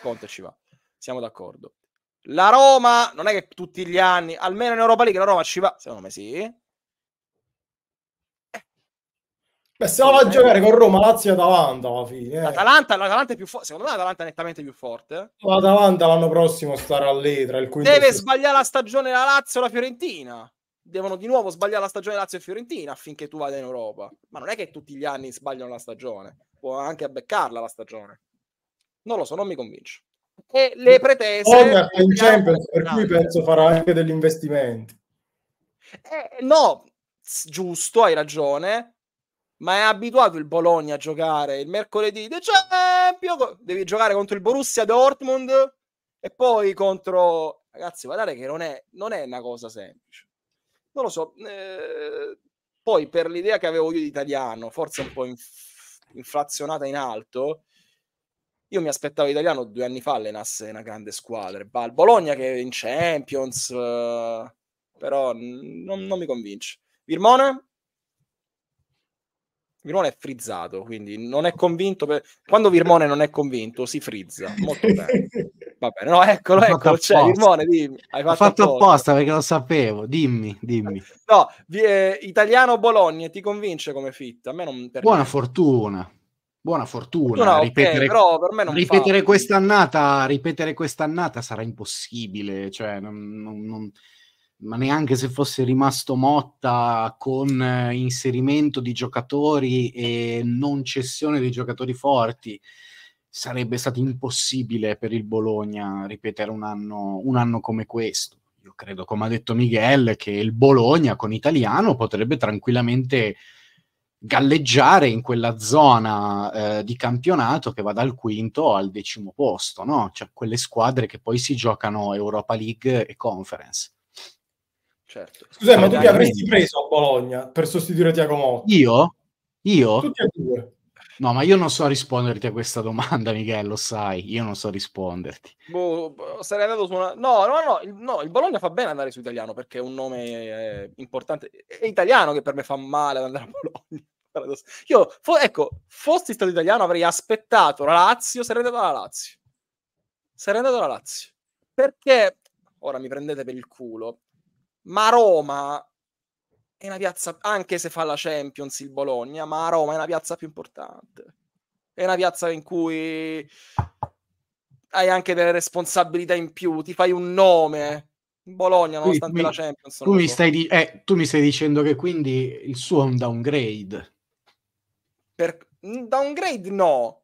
Conte ci va. Siamo d'accordo. La Roma non è che tutti gli anni, almeno in Europa League, la Roma ci va. Secondo me sì. Beh, se a giocare con Roma, Lazio e Atalanta alla fine. Eh. L'Atalanta, l'Atalanta è più forte. Secondo me l'Atalanta è nettamente più forte. L'Atalanta l'anno prossimo starà all'Etra. il 15. Deve sbagliare la stagione la Lazio e la Fiorentina. Devono di nuovo sbagliare la stagione Lazio e Fiorentina affinché tu vada in Europa. Ma non è che tutti gli anni sbagliano la stagione. Può anche beccarla la stagione. Non lo so, non mi convince. E le pretese... Honor in Champions, per cui penso farà anche degli investimenti. Eh, no, giusto, hai ragione ma è abituato il Bologna a giocare il mercoledì di Champions, devi giocare contro il Borussia Dortmund e poi contro... Ragazzi, guardate che non è, non è una cosa semplice. Non lo so. Eh, poi per l'idea che avevo io di italiano, forse un po' inf- inflazionata in alto, io mi aspettavo italiano due anni fa allenasse una grande squadra. Il Bologna che è in Champions, eh, però non, non mi convince. Virmone? Virmone è frizzato, quindi non è convinto. Per... Quando Virmone non è convinto, si frizza. Molto bene. Va bene, no, eccolo, eccolo. C'è cioè, Virmone, dimmi. Hai fatto, fatto apposta. perché lo sapevo. Dimmi, dimmi. No, eh, italiano Bologna ti convince come fit? A me non per Buona niente. fortuna. Buona fortuna. No, ripetere, okay, ripetere fa... quest'annata, ripetere quest'annata sarà impossibile. Cioè, non... non, non ma neanche se fosse rimasto Motta con eh, inserimento di giocatori e non cessione di giocatori forti, sarebbe stato impossibile per il Bologna ripetere un anno, un anno come questo. Io credo, come ha detto Miguel, che il Bologna con italiano potrebbe tranquillamente galleggiare in quella zona eh, di campionato che va dal quinto al decimo posto, no? cioè quelle squadre che poi si giocano Europa League e Conference certo. Scusa, ma tu chi avresti preso a Bologna per sostituire Tiago Motta? Io? Io? Tutti e due. No, ma io non so risponderti a questa domanda, Michele, lo sai, io non so risponderti. Boh, sarei andato su una... No, no, no, il, no, il Bologna fa bene andare su italiano perché è un nome eh, importante. È italiano che per me fa male ad andare a Bologna. Io, fo- ecco, fossi stato italiano avrei aspettato la Lazio, sarei andato alla Lazio. Sarei andato alla Lazio. Perché, ora mi prendete per il culo, ma Roma è una piazza, anche se fa la Champions il Bologna, ma Roma è una piazza più importante. È una piazza in cui hai anche delle responsabilità in più, ti fai un nome. Bologna, nonostante quindi, la Champions. Tu mi, so. stai di- eh, tu mi stai dicendo che quindi il suo è un downgrade. Per... Downgrade no,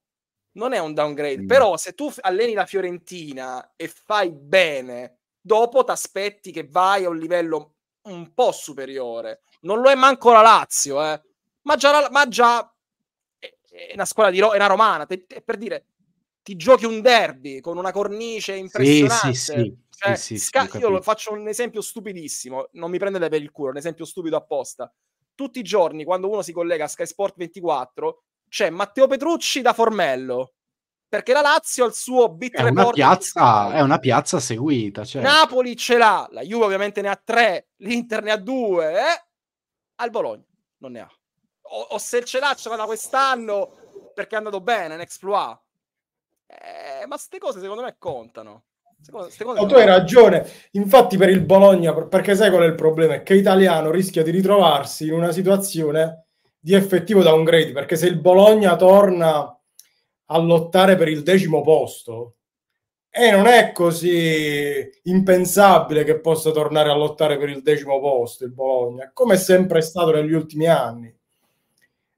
non è un downgrade, mm. però se tu alleni la Fiorentina e fai bene dopo ti aspetti che vai a un livello un po' superiore. Non lo è manco la Lazio, eh. ma già, ma già è una squadra di Ro- è una romana, te, te, per dire, ti giochi un derby con una cornice impressionante. Cioè, sì, sì, sì, eh, sì sca- io faccio un esempio stupidissimo, non mi prendete per il culo, un esempio stupido apposta. Tutti i giorni, quando uno si collega a Sky Sport 24, c'è Matteo Petrucci da Formello perché la Lazio ha il suo bit è una, piazza, è una piazza seguita. Certo. Napoli ce l'ha, la Juve ovviamente ne ha tre, l'Inter ne ha due, eh? al Bologna non ne ha. O, o se ce l'ha, ce l'ha da quest'anno perché è andato bene, in exploit. Eh, ma queste cose secondo me contano. Ste cose, no, tu hai ragione, infatti per il Bologna, perché sai qual è il problema? È che Italiano rischia di ritrovarsi in una situazione di effettivo downgrade, perché se il Bologna torna a lottare per il decimo posto e non è così impensabile che possa tornare a lottare per il decimo posto il Bologna, come è sempre stato negli ultimi anni.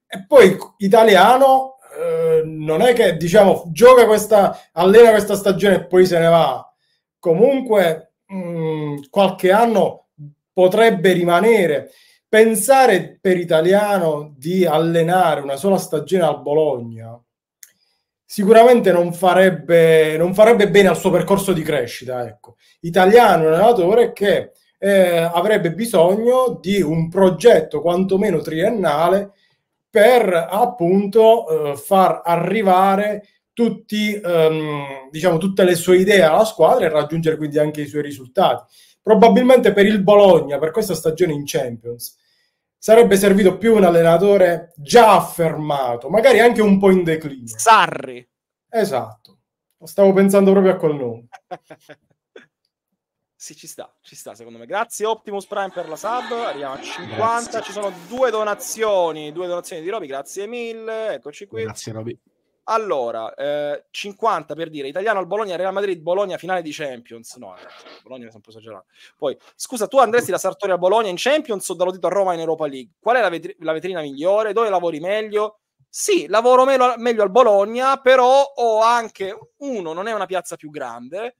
E poi italiano eh, non è che diciamo gioca questa allena questa stagione e poi se ne va. Comunque mh, mm, qualche anno potrebbe rimanere. Pensare per italiano di allenare una sola stagione al Bologna sicuramente non farebbe, non farebbe bene al suo percorso di crescita. Ecco. Italiano è un allenatore che eh, avrebbe bisogno di un progetto quantomeno triennale per appunto eh, far arrivare tutti, ehm, diciamo, tutte le sue idee alla squadra e raggiungere quindi anche i suoi risultati. Probabilmente per il Bologna, per questa stagione in Champions, sarebbe servito più un allenatore già affermato, magari anche un po' in declino. Sarri. Esatto, stavo pensando proprio a quel nome. sì, ci sta, ci sta secondo me. Grazie Optimus Prime per la sub, arriviamo a 50, grazie. ci sono due donazioni, due donazioni di Roby, grazie mille, eccoci qui. Grazie Roby. Allora, eh, 50 per dire italiano al Bologna, Real Madrid, Bologna, finale di Champions. No, eh, Bologna mi sono un po' esagerato. Poi, scusa, tu andresti da Sartori a Bologna in Champions o da Lodito a Roma in Europa League? Qual è la, vetri- la vetrina migliore? Dove lavori meglio? Sì, lavoro me- meglio al Bologna, però ho anche uno, non è una piazza più grande.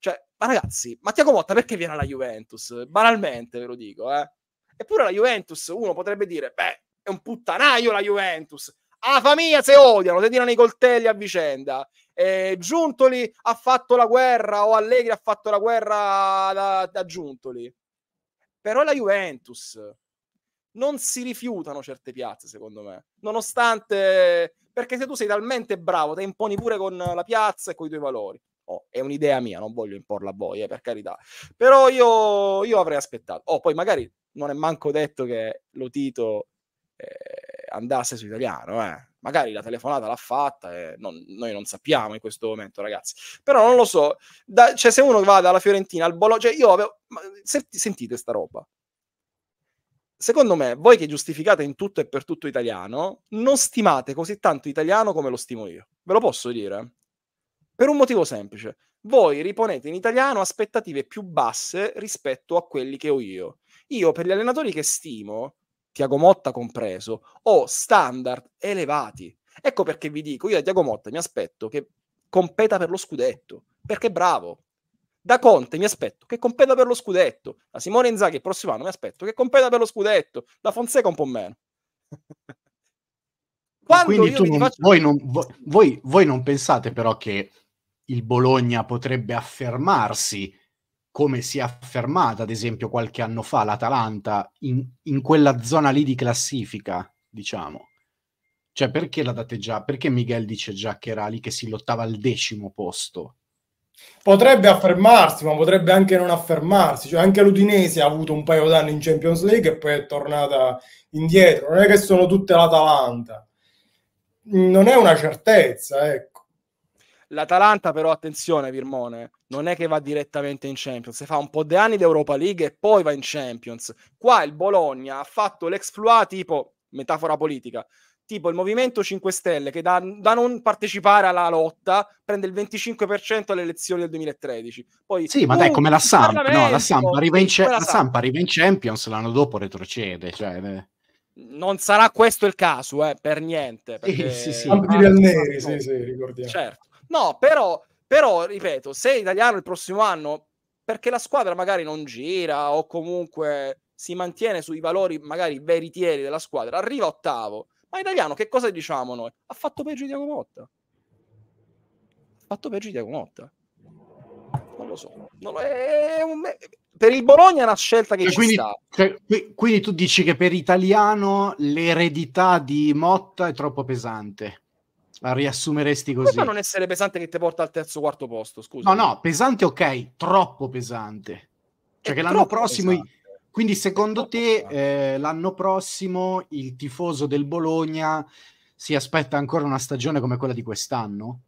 Cioè, ma ragazzi, Mattia Comotta perché viene alla Juventus? Banalmente ve lo dico, eh. Eppure la Juventus, uno potrebbe dire, beh, è un puttanaio la Juventus la ah, famiglia se odiano, se tirano i coltelli a vicenda. Eh, Giuntoli ha fatto la guerra o Allegri ha fatto la guerra da, da Giuntoli. Però la Juventus non si rifiutano certe piazze, secondo me. Nonostante perché se tu sei talmente bravo, te imponi pure con la piazza e con i tuoi valori. Oh, è un'idea mia, non voglio imporla a voi, eh, per carità. Però io, io avrei aspettato. Oh, poi magari non è manco detto che Lotito eh, andasse su italiano, eh. Magari la telefonata l'ha fatta e non, noi non sappiamo in questo momento, ragazzi. Però non lo so. Da, cioè, se uno va dalla Fiorentina al Bologna... Cioè, io avevo... Senti, sentite sta roba. Secondo me, voi che giustificate in tutto e per tutto italiano, non stimate così tanto italiano come lo stimo io. Ve lo posso dire? Per un motivo semplice. Voi riponete in italiano aspettative più basse rispetto a quelli che ho io. Io, per gli allenatori che stimo, Tiago Motta compreso, o standard elevati. Ecco perché vi dico, io da Tiago Motta mi aspetto che competa per lo scudetto, perché è bravo. Da Conte mi aspetto che competa per lo scudetto, da Simone Inzaghi il prossimo anno mi aspetto che competa per lo scudetto, da Fonseca un po' meno. Quindi tu non, faccio... voi, non, voi, voi non pensate però che il Bologna potrebbe affermarsi come si è affermata, ad esempio, qualche anno fa l'Atalanta in, in quella zona lì di classifica, diciamo. Cioè, perché la date già? Perché Miguel dice già che era lì che si lottava al decimo posto? Potrebbe affermarsi, ma potrebbe anche non affermarsi. Cioè, anche l'Udinese ha avuto un paio d'anni in Champions League e poi è tornata indietro. Non è che sono tutte l'Atalanta. Non è una certezza, ecco L'Atalanta, però, attenzione, Virmone, non è che va direttamente in Champions, fa un po' di anni di Europa League e poi va in Champions. Qua il Bologna ha fatto l'exploit tipo, metafora politica, tipo il Movimento 5 Stelle che da, da non partecipare alla lotta prende il 25% alle elezioni del 2013. Poi, sì, ma dai, come la Samp, no, la Samp arriva in, arriva in Champions, l'anno dopo retrocede, cioè eh. non sarà questo il caso, eh, per niente. Perché... Sì, sì, sì. Ah, neri, sì, sì, ricordiamo. Certo. No, però, però, ripeto, se Italiano il prossimo anno, perché la squadra magari non gira o comunque si mantiene sui valori magari veritieri della squadra, arriva ottavo. Ma Italiano, che cosa diciamo noi? Ha fatto peggio di Diago Motta. Ha fatto peggio di Diago Motta. Non lo so. Non è un... Per il Bologna è una scelta che cioè, ci quindi, sta. Cioè, quindi tu dici che per Italiano l'eredità di Motta è troppo pesante. La riassumeresti così. Come non essere pesante che ti porta al terzo o quarto posto, scusa. No, no, pesante ok, troppo pesante. Cioè è eh, che l'anno prossimo... Pesante. Quindi secondo te eh, l'anno prossimo il tifoso del Bologna si aspetta ancora una stagione come quella di quest'anno?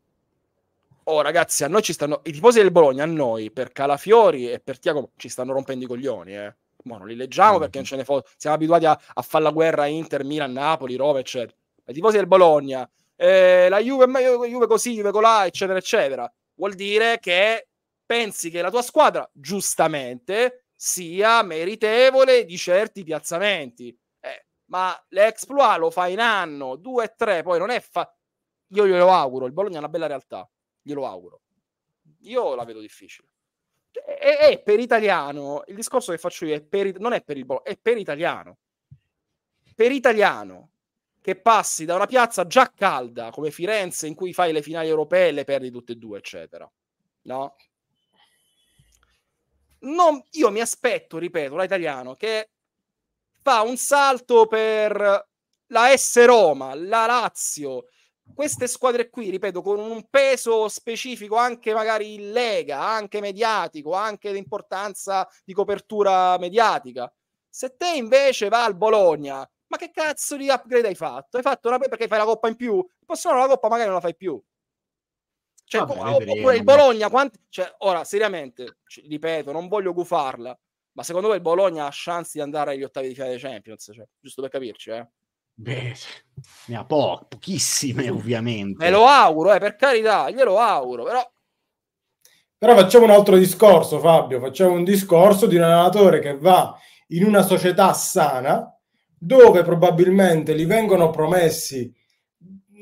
Oh ragazzi, a noi ci stanno... I tifosi del Bologna, a noi, per Calafiori e per Tiago, ci stanno rompendo i coglioni, eh. Ma non li leggiamo mm-hmm. perché non ce ne fa... Siamo abituati a, a fare la guerra Inter, Milan, Napoli, Roma, eccetera. I tifosi del Bologna eh, la Juve, Juve così, Juve colà, eccetera, eccetera. Vuol dire che pensi che la tua squadra, giustamente, sia meritevole di certi piazzamenti. Eh, ma l'exploit lo fa in anno, 2 tre, poi non è fa... Io glielo auguro, il Bologna è una bella realtà, glielo auguro. Io la vedo difficile. E, e per italiano, il discorso che faccio io è per, non è per il Bologna, è per italiano. Per italiano, che passi da una piazza già calda come Firenze in cui fai le finali europee e le perdi tutte e due, eccetera. No? Non, io mi aspetto, ripeto, da italiano che fa un salto per la S Roma, la Lazio, queste squadre qui, ripeto, con un peso specifico anche magari in lega, anche mediatico, anche di importanza di copertura mediatica. Se te invece va al Bologna, ma che cazzo di upgrade hai fatto? Hai fatto una perché fai la coppa in più? Possiamo la coppa magari non la fai più. Cioè, Vabbè, o, oppure il Bologna, quanti, cioè, ora seriamente, ripeto, non voglio gufarla, ma secondo me il Bologna ha chance di andare agli ottavi di finale dei Champions, cioè, giusto per capirci, eh? Beh, ne ha po- pochissime mm. ovviamente. Me lo auguro, eh, per carità, glielo auguro, però... Però facciamo un altro discorso, Fabio, facciamo un discorso di un allenatore che va in una società sana, dove probabilmente gli vengono promessi,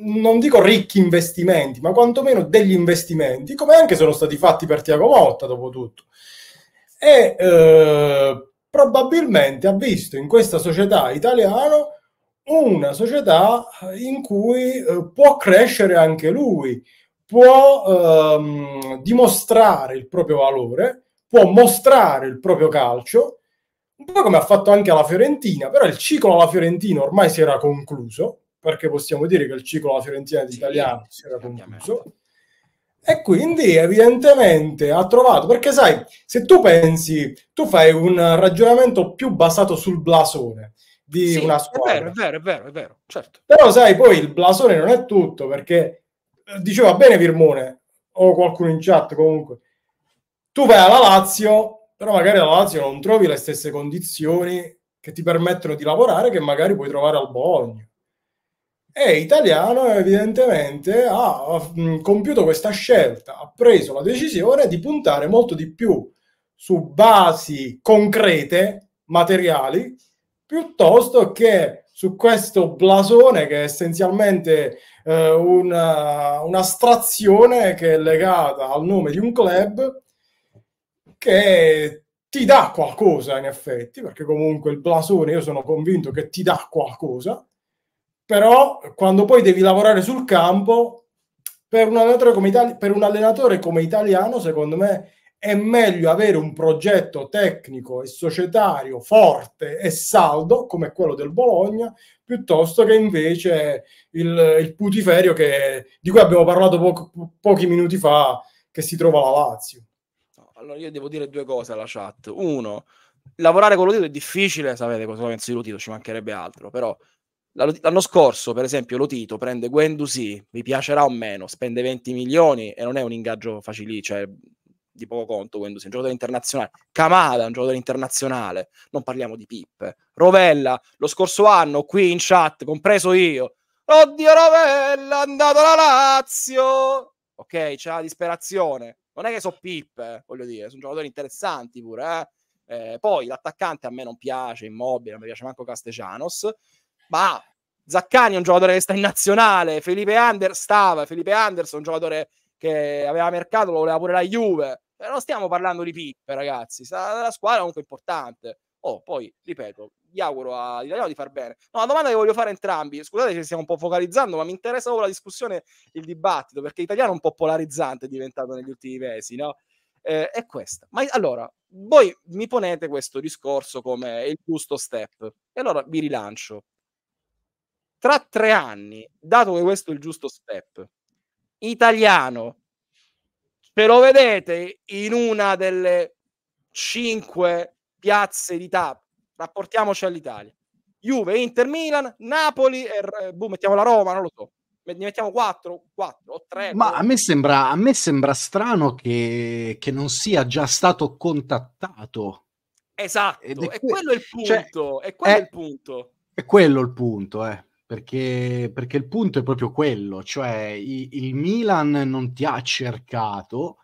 non dico ricchi investimenti, ma quantomeno degli investimenti, come anche sono stati fatti per Tiago Motta, dopo tutto. E eh, probabilmente ha visto in questa società italiana una società in cui eh, può crescere anche lui, può ehm, dimostrare il proprio valore, può mostrare il proprio calcio un po' come ha fatto anche la Fiorentina, però il ciclo alla Fiorentina ormai si era concluso, perché possiamo dire che il ciclo alla Fiorentina di italiano sì, si era concluso. E quindi evidentemente ha trovato, perché sai, se tu pensi, tu fai un ragionamento più basato sul blasone di sì, una squadra. È vero, è vero, è vero, è vero, certo. Però sai, poi il blasone non è tutto, perché eh, diceva bene Virmone, o qualcuno in chat comunque, tu vai alla Lazio, però magari alla Lazio non trovi le stesse condizioni che ti permettono di lavorare che magari puoi trovare al Bologna. E Italiano evidentemente ha compiuto questa scelta, ha preso la decisione di puntare molto di più su basi concrete, materiali, piuttosto che su questo blasone che è essenzialmente eh, una, un'astrazione che è legata al nome di un club che ti dà qualcosa in effetti, perché comunque il blasone io sono convinto che ti dà qualcosa, però quando poi devi lavorare sul campo, per un allenatore come, itali- per un allenatore come italiano, secondo me è meglio avere un progetto tecnico e societario forte e saldo come quello del Bologna piuttosto che invece il, il putiferio che, di cui abbiamo parlato po- pochi minuti fa che si trova la Lazio allora io devo dire due cose alla chat. Uno, lavorare con l'udito è difficile, sapete cosa penso di l'udito, ci mancherebbe altro, però l'anno scorso, per esempio, Lotito prende Guendusi, vi piacerà o meno, spende 20 milioni e non è un ingaggio facilì, cioè di poco conto Guendusi, è un giocatore internazionale. Camada è un giocatore internazionale, non parliamo di pippe. Rovella, lo scorso anno qui in chat, compreso io, oddio Rovella è andato alla Lazio! Ok, c'è la disperazione non è che so pippe, eh, voglio dire, sono giocatori interessanti pure. Eh? Eh, poi l'attaccante a me non piace, immobile, non mi piace manco Castellanos, ma Zaccani è un giocatore che sta in nazionale, Felipe Anders stava, Felipe Anders è un giocatore che aveva mercato, lo voleva pure la Juve. Eh, non stiamo parlando di pip, ragazzi, la squadra è comunque importante. Oh, poi, ripeto, gli auguro a di far bene. No, la domanda che voglio fare a entrambi, scusate se stiamo un po' focalizzando, ma mi interessa proprio la discussione, il dibattito, perché Italiano è un po' polarizzante è diventato negli ultimi mesi, no? Eh, è questa. Ma allora, voi mi ponete questo discorso come il giusto step, e allora vi rilancio. Tra tre anni, dato che questo è il giusto step, italiano, ce lo vedete in una delle cinque piazze di TAP. Rapportiamoci all'Italia. Juve, Inter, Milan, Napoli e boh, mettiamo la Roma, non lo so. Ne mettiamo 4, 4 o 3. Ma boh. a me, sembra, a me sembra, strano che, che non sia già stato contattato Esatto, è, que- quello il cioè, punto, cioè, è quello è, il punto. È quello il punto, eh, perché, perché, il punto è proprio quello, cioè i, il Milan non ti ha cercato,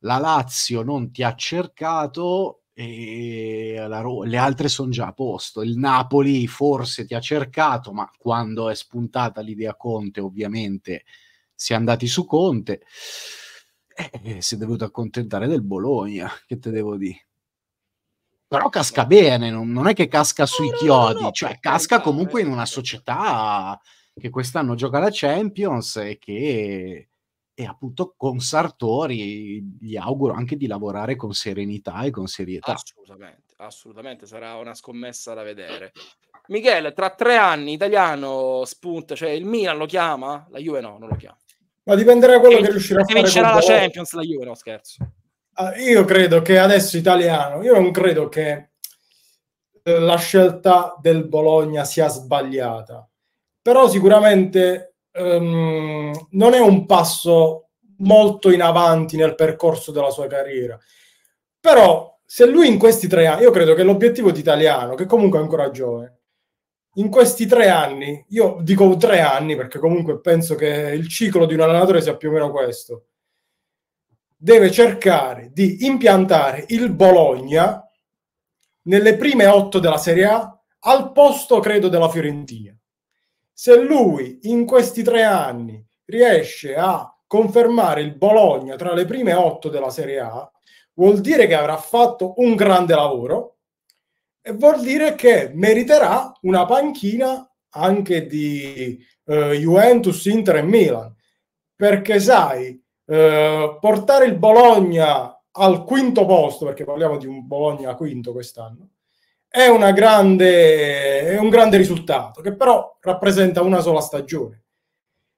la Lazio non ti ha cercato, e Ro- le altre sono già a posto. Il Napoli forse ti ha cercato, ma quando è spuntata l'idea Conte, ovviamente si è andati su Conte. Eh, eh si è dovuto accontentare del Bologna, che te devo dire. Però casca eh. bene, non, non è che casca sui no, chiodi, no, no, cioè casca comunque in una società che quest'anno gioca la Champions e che e appunto con Sartori gli auguro anche di lavorare con serenità e con serietà. Assolutamente, assolutamente, sarà una scommessa da vedere. Michele, tra tre anni italiano spunta, cioè il Milan lo chiama? La Juve no, non lo chiama. Ma dipenderà da quello e, che riuscirà a fare. vincerà la Champions la Juve, no scherzo. Ah, io credo che adesso italiano, io non credo che eh, la scelta del Bologna sia sbagliata, però sicuramente um, non è un passo molto in avanti nel percorso della sua carriera. Però se lui in questi tre anni, io credo che l'obiettivo di Italiano, che comunque è ancora giovane, in questi tre anni, io dico tre anni perché comunque penso che il ciclo di un allenatore sia più o meno questo, deve cercare di impiantare il Bologna nelle prime otto della Serie A al posto, credo, della Fiorentina se lui in questi tre anni riesce a confermare il Bologna tra le prime otto della Serie A, vuol dire che avrà fatto un grande lavoro e vuol dire che meriterà una panchina anche di eh, Juventus, Inter e Milan. Perché sai, eh, portare il Bologna al quinto posto, perché parliamo di un Bologna quinto quest'anno, è, grande, è un grande risultato, che però rappresenta una sola stagione.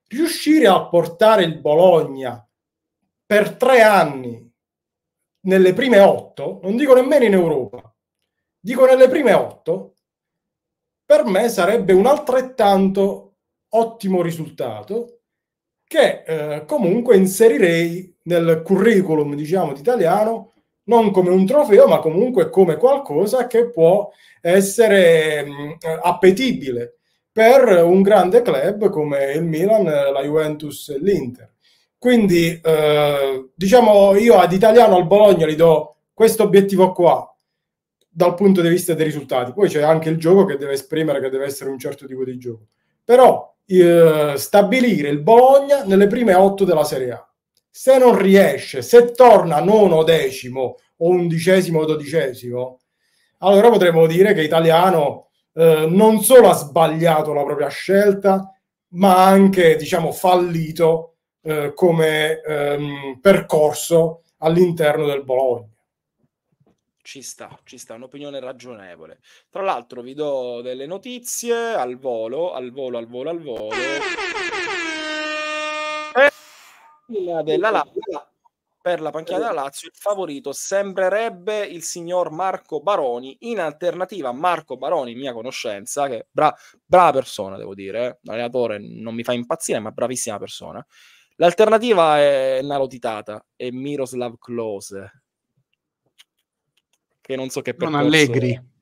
Riuscire a portare il Bologna per tre anni nelle prime otto, non dico nemmeno in Europa, dico nelle prime otto, per me sarebbe un altrettanto ottimo risultato che eh, comunque inserirei nel curriculum, diciamo, di non come un trofeo, ma comunque come qualcosa che può essere mh, mm, appetibile per un grande club come il Milan, eh, la Juventus, l'Inter. Quindi, eh, diciamo, io ad italiano al Bologna gli do questo obiettivo qua dal punto di vista dei risultati. Poi c'è anche il gioco che deve esprimere, che deve essere un certo tipo di gioco. Però eh, stabilire il Bologna nelle prime otto della Serie A se non riesce, se torna nono decimo o undicesimo o dodicesimo, allora potremmo dire che Italiano eh, non solo ha sbagliato la propria scelta, ma anche diciamo fallito eh, come ehm, percorso all'interno del Bologna. Ci sta, ci sta, un'opinione ragionevole. Tra l'altro vi do delle notizie al volo, al volo, al volo, al volo della Lazio per la panchina della Lazio il favorito sembrerebbe il signor Marco Baroni in alternativa Marco Baroni mia conoscenza che bra- brava persona devo dire eh. allenatore non mi fa impazzire ma bravissima persona l'alternativa è Narotitata e Miroslav Klose che non so che percorso non Allegri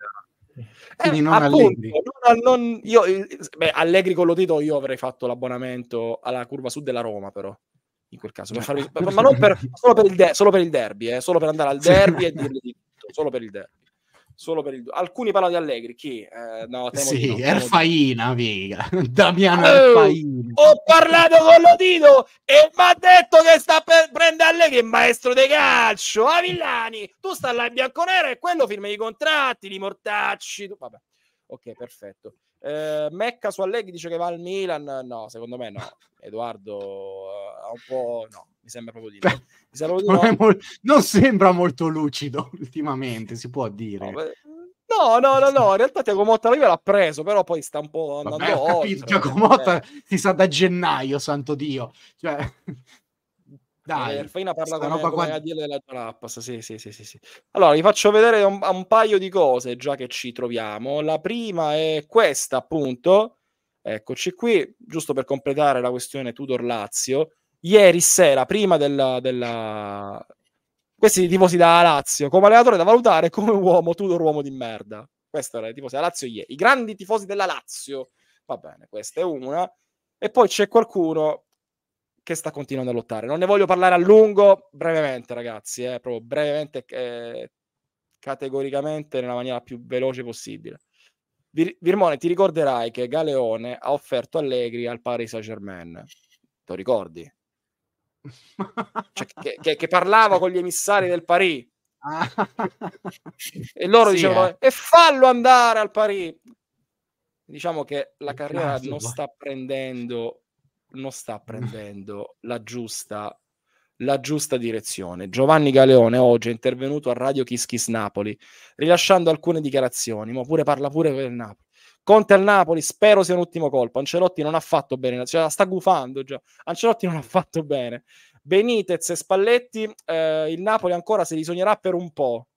quindi eh, non appunto, Allegri. Non, non, io, eh, beh, Allegri con Lotito io avrei fatto l'abbonamento alla curva sud della Roma però in quel caso, per cioè, farmi... ma non per, solo, per il de... solo per il derby, eh? solo per andare al derby e dirgli di tutto, solo per il derby. Solo per il... Alcuni parlano di Allegri, chi? Eh, no, temo sì, no, Erfaina, viga. Damiano eh, Erfaina. Ho parlato con Lodino e mi ha detto che sta per prendere Allegri, maestro di calcio, a Villani. Tu stai là in bianconera e quello firma i contratti, li mortacci. Tu... Vabbè, ok, perfetto. Eh, Mecca su Allegri dice che va al Milan. No, secondo me no. Edoardo eh, ha uh, un po'. No, mi sembra proprio di, no. sembra proprio di no. non, non, sembra molto lucido ultimamente, si può dire. No, beh... No, no, no, no, in realtà Tiago Motta la Juve l'ha preso, però poi sta un po' andando Vabbè, ho capito, oltre. Tiago Motta eh. si sa da gennaio, santo Dio. Cioè, dai, eh, Faina parla con roba come quanti... della Galapagos. Sì, sì, sì, sì, sì, Allora, vi faccio vedere un, un, paio di cose già che ci troviamo. La prima è questa, appunto. Eccoci qui, giusto per completare la questione Tudor Lazio. Ieri sera, prima della, della... questi tifosi da Lazio, come allenatore da valutare come uomo Tudor uomo di merda. Questo era i tifosi della Lazio ieri. I grandi tifosi della Lazio. Va bene, questa è una. E poi c'è qualcuno che sta continuando a lottare. Non ne voglio parlare a lungo, brevemente ragazzi, eh, proprio brevemente, eh, categoricamente, nella maniera più veloce possibile. Vir- Virmone, ti ricorderai che Galeone ha offerto Allegri al Paris Saint-Germain. Lo ricordi? Cioè, che, che, che, parlava con gli emissari del Paris. Ah. e loro sì, dicevano eh. e fallo andare al Paris diciamo che la carriera non sta prendendo non sta mm. prendendo la giusta, la giusta direzione. Giovanni Galeone oggi è intervenuto a Radio Kiss Kiss Napoli, rilasciando alcune dichiarazioni, ma pure parla pure del Napoli. Conte al Napoli, spero sia un ultimo colpo. Ancelotti non ha fatto bene, cioè, sta gufando già. Ancelotti non ha fatto bene. Benitez e Spalletti, eh, il Napoli ancora se li sognerà per un po'.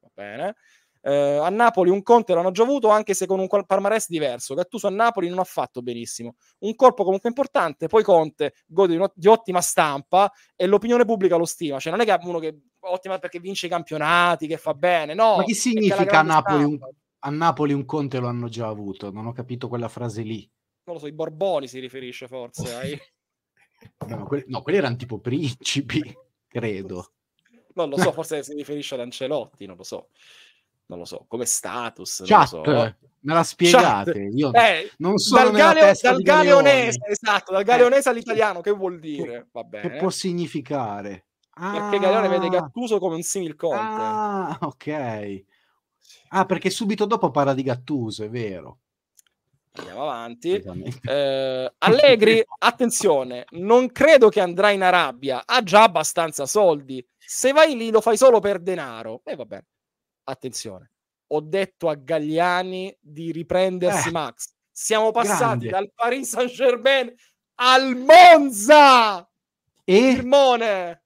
Va bene. Eh, a Napoli un Conte l'hanno già avuto, anche se con un palmarès diverso. Gattuso a Napoli non ha fatto benissimo. Un colpo comunque importante, poi Conte gode di, di ottima stampa e l'opinione pubblica lo stima. Cioè non è che uno che ottima perché vince i campionati, che fa bene, no. Ma che significa a Napoli, un, a Napoli un Conte l'hanno già avuto? Non ho capito quella frase lì. Non lo so, i Borboni si riferisce forse ai... No, quelli, no, quelli erano tipo principi, credo. Non lo so, forse si riferisce ad Ancelotti, non lo so non lo so, come status. Chat, so. Oh. me la spiegate. Chat. Io eh, non so. dal, galeo, dal galeonese, esatto, dal eh. galeonese eh. all'italiano, che vuol dire? Vabbè. Che può significare? Perché Galeone vede ah. Gattuso come un simil Conte. Ah, ok. Ah, perché subito dopo parla di Gattuso, è vero. Andiamo avanti. Eh, Allegri, attenzione, non credo che andrà in Arabia, ha già abbastanza soldi. Se vai lì lo fai solo per denaro. E eh, va bene attenzione, ho detto a Gagliani di riprendersi eh, Max. Siamo passati grande. dal Paris Saint Germain al Monza. E? Firmone.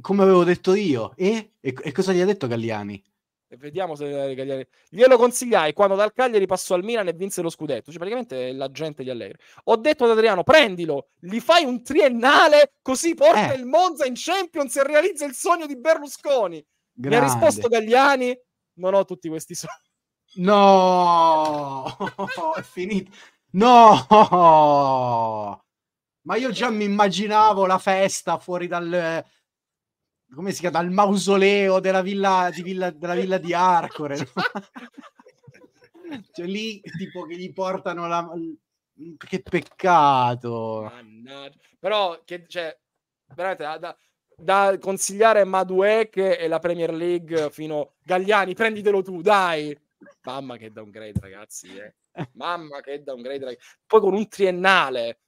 Come avevo detto io. E? e, e cosa gli ha detto Gagliani? E vediamo se eh, Gagliani... Glielo consigliai quando dal Cagliari passò al Milan e vinse lo scudetto. Cioè, praticamente eh, la gente di Allegri. Ho detto ad Adriano, prendilo, gli fai un triennale, così porta eh. il Monza in Champions e realizza il sogno di Berlusconi. Grande. Mi ha risposto Gagliani, non ho tutti questi soldi. No, è finito. No, ma io già mi immaginavo la festa fuori dal come si chiama dal mausoleo della villa di, villa, della villa di Arcore. cioè lì tipo che gli portano la che peccato. Mannaggia. Però che cioè veramente ah, da, da, da consigliare Madue e la Premier League fino Gagliani, prenditelo tu, dai. Mamma che downgrade, ragazzi, eh. Mamma che downgrade, ragazzi. Poi con un triennale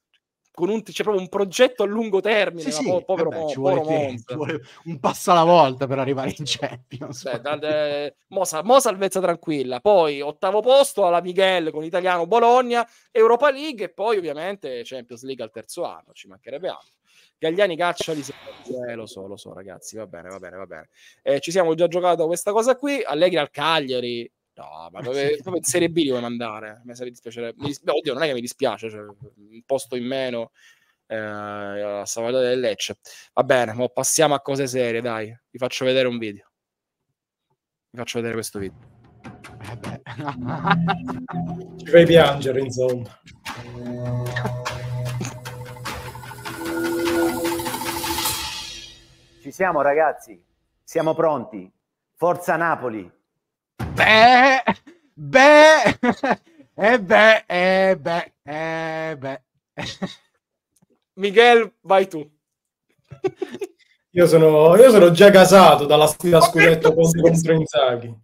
con un, c'è proprio un progetto a lungo termine, sì, po- povero, vabbè, po- vuole, tempo, un passo alla volta per arrivare in Champions. Beh, da, de, eh, mosa, mo salvezza tranquilla, poi ottavo posto alla Miguel con Italiano Bologna, Europa League e poi ovviamente Champions League al terzo anno, ci mancherebbe altro. Gagliani Cacciari, eh, lo so, lo so ragazzi, va bene, va bene, va bene. Eh, ci siamo già giocato questa cosa qui, Allegri al Cagliari, No, ma dove, dove Serie B devo mandare? Mi dispiacerebbe. Mi dispi- oddio, non è che mi dispiace, cioè, un posto in meno eh, a Savoia del Lecce. Va bene, mo passiamo a cose serie, dai. Vi faccio vedere un video. Vi faccio vedere questo video. Eh Ci fai piangere, insomma. Ci siamo ragazzi, siamo pronti. Forza Napoli. Beh, beh, eh beh, eh beh, eh beh. Miguel, vai tu. Io sono, io sono già casato dalla sfida scudetto Conte contro Inzaghi.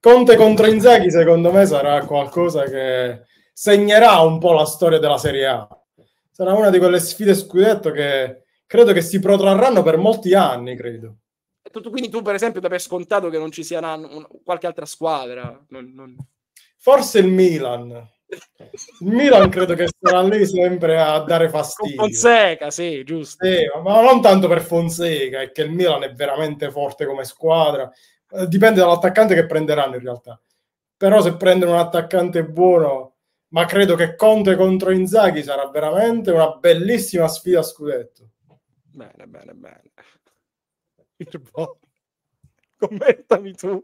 Conte contro Inzaghi secondo me sarà qualcosa che segnerà un po' la storia della Serie A. Sarà una di quelle sfide scudetto che credo che si protrarranno per molti anni, credo. Quindi tu, per esempio, da per scontato che non ci sia una, una, qualche altra squadra? Non, non... Forse il Milan. Il Milan credo che sarà lì sempre a dare fastidio. Con Fonseca, sì, giusto. Sì, ma non tanto per Fonseca, è che il Milan è veramente forte come squadra. Eh, dipende dall'attaccante che prenderanno in realtà. Però se prendono un attaccante buono, ma credo che Conte contro Inzaghi sarà veramente una bellissima sfida a scudetto. Bene, bene, bene. Irbo, commentami tu.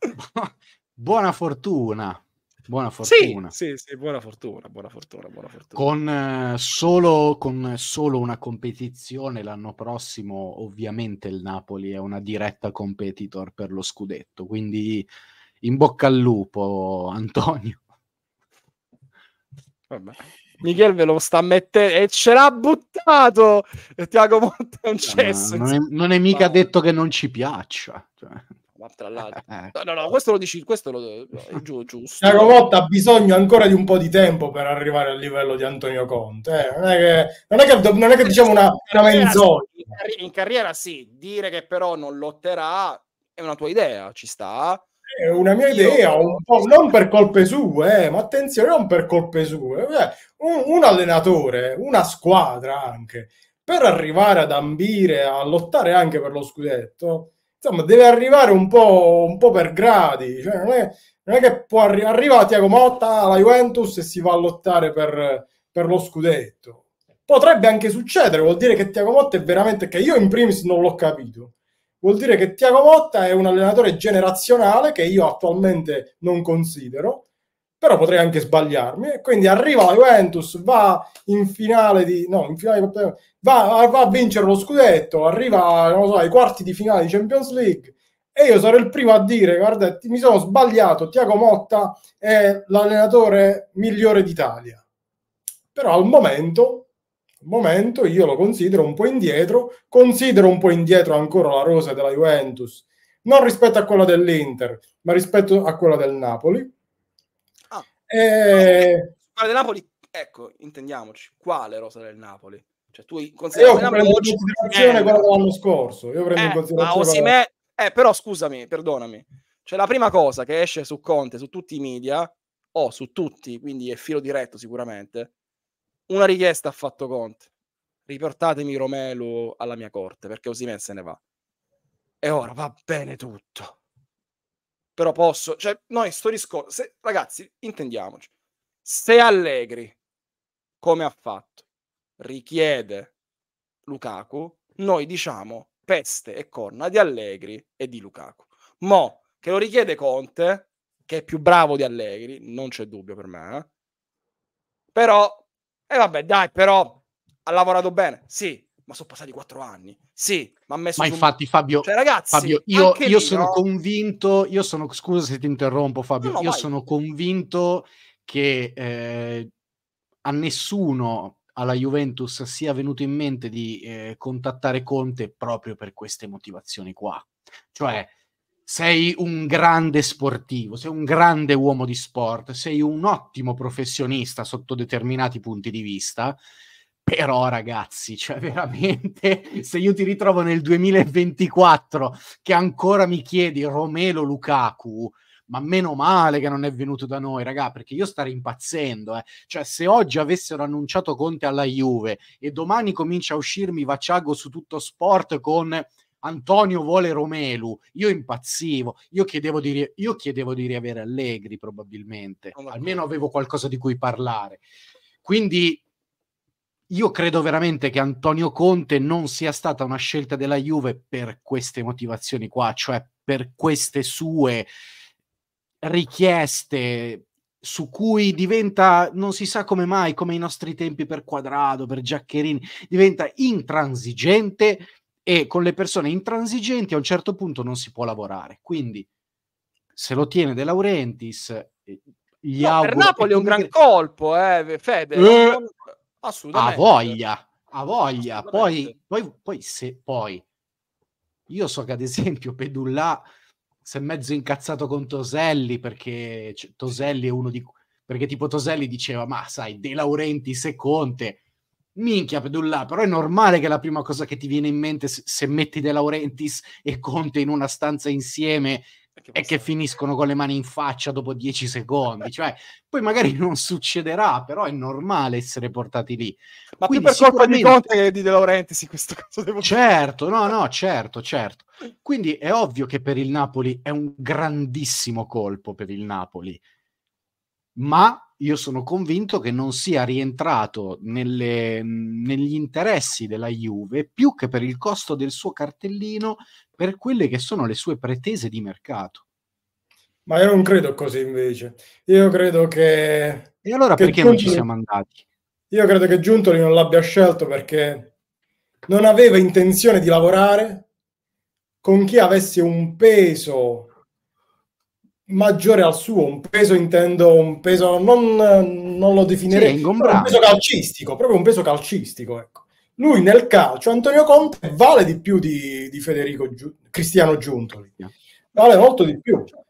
buona fortuna. Buona fortuna. Sì, sì, sì, buona fortuna, buona fortuna, buona fortuna. Con, eh, solo, con solo una competizione l'anno prossimo, ovviamente il Napoli è una diretta competitor per lo scudetto, quindi in bocca al lupo, Antonio. Vabbè. Michel ve lo sta mettendo e ce l'ha buttato e Tiago Motta è un cioè, cesso non, è, non, è, mica detto che non ci piaccia cioè. tra l'altro eh. no no, no questo lo dici questo lo, è giu, giusto Tiago Motta ha bisogno ancora di un po' di tempo per arrivare al livello di Antonio Conte eh, non, è che, non, è che, non, è che, diciamo una, una menzogna in carriera, sì, in carriera sì dire che però non lotterà è una tua idea ci sta è una mia idea, un non per colpe sue, eh, ma attenzione, non per colpe sue. Eh. Un, un, allenatore, una squadra anche, per arrivare ad ambire, a lottare anche per lo scudetto, insomma, deve arrivare un po', un po per gradi. Cioè, non, è, non, è, che può arri- arrivare Tiago Motta alla Juventus e si va a lottare per, per lo scudetto. Potrebbe anche succedere, vuol dire che Tiago Motta è veramente che io in primis non l'ho capito Vuol dire che Tiago Motta è un allenatore generazionale che io attualmente non considero, però potrei anche sbagliarmi. E quindi arriva la Juventus, va in finale di... no, in finale di... Va, va, a vincere lo scudetto, arriva so, ai quarti di finale di Champions League e io sarò il primo a dire, guarda, mi sono sbagliato, Tiago Motta è l'allenatore migliore d'Italia. Però al momento momento io lo considero un po' indietro, considero un po' indietro ancora la rosa della Juventus, non rispetto a quella dell'Inter, ma rispetto a quella del Napoli. Ah, e... Eh, quella del Napoli, ecco, intendiamoci, quale rosa del Napoli? Cioè, tu consideri io prendo in considerazione eh, quella dell'anno scorso, io prendo eh, in considerazione... Osimè... Eh, però scusami, perdonami, cioè la prima cosa che esce su Conte, su tutti i media, o oh, su tutti, quindi è filo diretto sicuramente, una richiesta ha fatto Conte. Riportatemi Romelu alla mia corte perché Osimen se ne va. E ora va bene tutto. Però posso, cioè, noi sto discorso, se, ragazzi, intendiamoci. Se Allegri, come ha fatto, richiede Lukaku, noi diciamo peste e corna di Allegri e di Lukaku. Mo che lo richiede Conte, che è più bravo di Allegri, non c'è dubbio per me, eh? però e eh, vabbè, dai, però ha lavorato bene, sì, ma sono passati quattro anni. Sì, ma ha messo. Ma infatti, Fabio, cioè, ragazzi, Fabio, io, io lì, sono no? convinto. Io sono. Scusa se ti interrompo, Fabio. No, no, io vai. sono convinto che eh, a nessuno alla Juventus sia venuto in mente di eh, contattare Conte proprio per queste motivazioni qua. Cioè sei un grande sportivo, sei un grande uomo di sport, sei un ottimo professionista sotto determinati punti di vista. Però ragazzi, cioè veramente, se io ti ritrovo nel 2024 che ancora mi chiedi Romelo Lukaku, ma meno male che non è venuto da noi, ragà, perché io starei impazzendo. Eh. Cioè, se oggi avessero annunciato Conte alla Juve e domani comincia a uscirmi Vacciago su tutto sport con Antonio vuole Romelu, io impazzivo, io chiedevo di, io chiedevo di riavere Allegri probabilmente, almeno avevo qualcosa di cui parlare. Quindi io credo veramente che Antonio Conte non sia stata una scelta della Juve per queste motivazioni qua, cioè per queste sue richieste su cui diventa, non si sa come mai, come i nostri tempi per Quadrado, per Giaccherini, diventa intransigente e con le persone intransigenti a un certo punto non si può lavorare. Quindi se lo tiene De Laurentiis, eh, gli no, auguro... Per Napoli è un gran colpo, eh, Fede. Eh, assolutamente. Ha voglia, ha voglia. Poi, poi, poi, se poi... Io so che ad esempio Pedullà si è mezzo incazzato con Toselli perché Toselli è uno di... Perché tipo Toselli diceva, ma sai, De Laurentiis e Conte Minchia, Pedulla, però è normale che la prima cosa che ti viene in mente se, metti De Laurentiis e Conte in una stanza insieme che è che finiscono con le mani in faccia dopo 10 secondi. cioè, poi magari non succederà, però è normale essere portati lì. Ma Quindi, più per sicuramente... colpa di Conte che di De Laurentiis in questo caso. Devo... Certo, no, no, certo, certo. Quindi è ovvio che per il Napoli è un grandissimo colpo per il Napoli. Ma io sono convinto che non sia rientrato nelle, negli interessi della Juve più che per il costo del suo cartellino, per quelle che sono le sue pretese di mercato. Ma io non credo così invece. Io credo che... E allora che perché Giuntoli, non ci siamo andati? Io credo che Giuntoli non l'abbia scelto perché non aveva intenzione di lavorare con chi avesse un peso maggiore al suo, un peso intendo un peso, non, non lo definirei sì, un peso calcistico, proprio un peso calcistico. Ecco. Lui nel calcio, Antonio Conte, vale di più di, di Federico Giu- Cristiano Giuntoli, vale molto di più. Certo.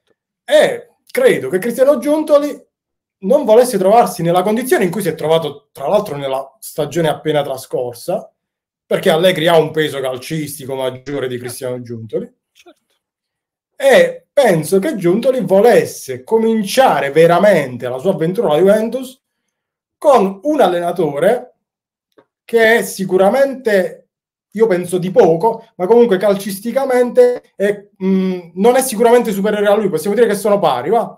E credo che Cristiano Giuntoli non volesse trovarsi nella condizione in cui si è trovato, tra l'altro, nella stagione appena trascorsa, perché Allegri ha un peso calcistico maggiore di Cristiano Giuntoli. Certo. E penso che Giuntoli volesse cominciare veramente la sua avventura alla Juventus con un allenatore che è sicuramente, io penso di poco, ma comunque calcisticamente è, mh, mm, non è sicuramente superiore a lui, possiamo dire che sono pari, va?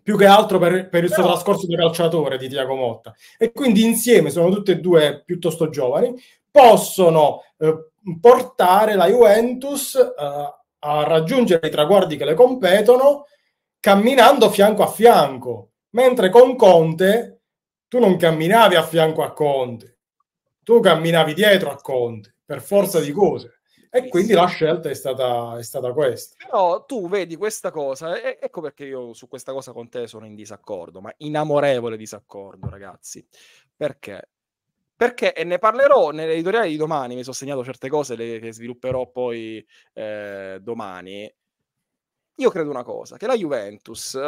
più che altro per, per il suo trascorso di calciatore di Tiago Motta. E quindi insieme sono tutti e due piuttosto giovani, possono eh, portare la Juventus eh, a raggiungere i traguardi che le competono camminando fianco a fianco, mentre con Conte tu non camminavi a fianco a Conte, tu camminavi dietro a Conte, per forza di cose. E quindi la scelta è stata, è stata questa. Però tu vedi questa cosa, e, ecco perché io su questa cosa con te sono in disaccordo, ma inamorevole disaccordo, ragazzi. Perché? perché e ne parlerò nell'editoriale di domani, mi sono segnato certe cose le, che svilupperò poi eh, domani. Io credo una cosa, che la Juventus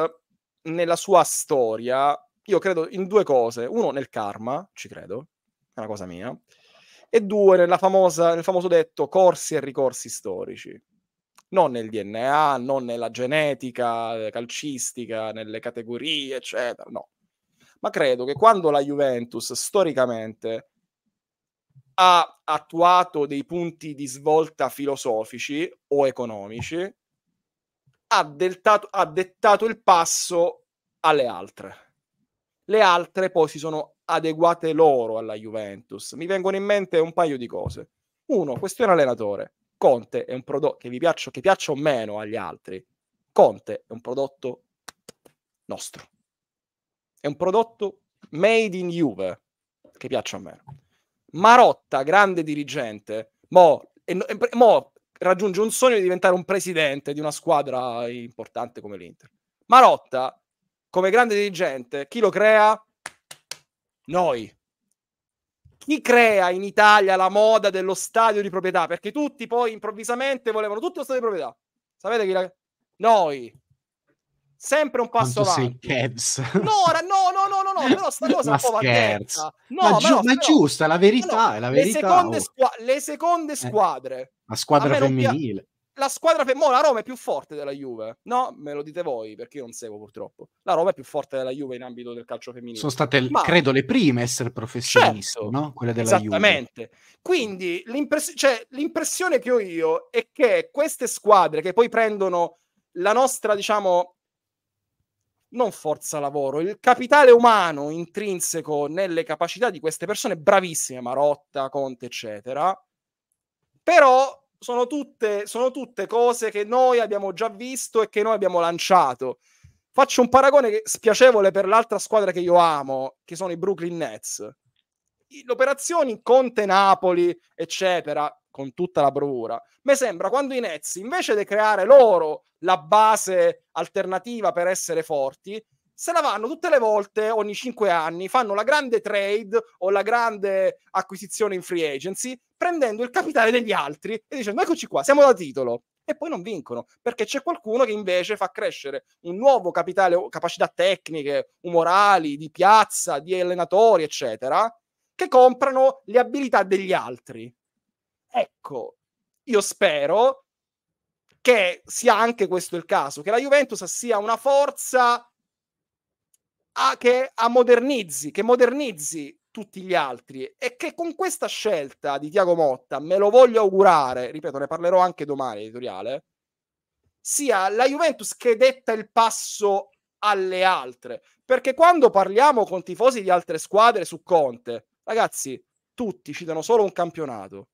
nella sua storia, io credo in due cose, uno nel karma, ci credo, è una cosa mia, e due famosa, nel famoso detto corsi e ricorsi storici. Non nel DNA, non nella genetica eh, calcistica, nelle categorie, eccetera, no ma credo che quando la Juventus storicamente ha attuato dei punti di svolta filosofici o economici, ha, deltato, ha dettato il passo alle altre. Le altre poi si sono adeguate loro alla Juventus. Mi vengono in mente un paio di cose. Uno, questione allenatore. Conte è un prodotto che vi piaccia, piaccia o meno agli altri. Conte è un prodotto nostro è un prodotto made in Juve, che piaccia a me. Marotta, grande dirigente, mo, e, e, mo raggiunge un sogno di diventare un presidente di una squadra importante come l'Inter. Marotta, come grande dirigente, chi lo crea? Noi. Chi crea in Italia la moda dello stadio di proprietà? Perché tutti poi improvvisamente volevano tutto lo stadio di proprietà. Sapete chi la... Noi sempre un passo Quanto avanti. Sei No, no, no, no, no, no, però sta cosa ma un po' va no, ma, gi- ma però, giusta, la verità, no, è la verità. Le seconde, oh. squa- le seconde eh. squadre. Eh, la squadra femminile. Pia- la squadra femminile, la Roma è più forte della Juve. No, me lo dite voi perché io non seguo purtroppo. La Roma è più forte della Juve in ambito del calcio femminile. Sono state, Ma... credo, le prime a essere professioniste, certo. no? Quelle della Esattamente. Juve. Quindi l'impress- cioè, l'impressione che ho io è che queste squadre che poi prendono la nostra, diciamo, non forza lavoro, il capitale umano intrinseco nelle capacità di queste persone bravissime, Marotta, Conte, eccetera, però sono tutte, sono tutte cose che noi abbiamo già visto e che noi abbiamo lanciato. Faccio un paragone spiacevole per l'altra squadra che io amo, che sono i Brooklyn Nets. L'operazione Conte Napoli, eccetera, con tutta la bravura. Mi sembra quando i Nets, invece di creare loro la base alternativa per essere forti, se la vanno tutte le volte, ogni cinque anni, fanno la grande trade o la grande acquisizione in free agency, prendendo il capitale degli altri e dicendo eccoci qua, siamo da titolo. E poi non vincono, perché c'è qualcuno che invece fa crescere un nuovo capitale, capacità tecniche, umorali, di piazza, di allenatori, eccetera, che comprano le abilità degli altri. Ecco, io spero che sia anche questo il caso, che la Juventus sia una forza a, che a modernizzi, che modernizzi tutti gli altri e che con questa scelta di Tiago Motta, me lo voglio augurare, ripeto, ne parlerò anche domani editoriale, sia la Juventus che detta il passo alle altre, perché quando parliamo con tifosi di altre squadre su Conte, ragazzi, tutti citano solo un campionato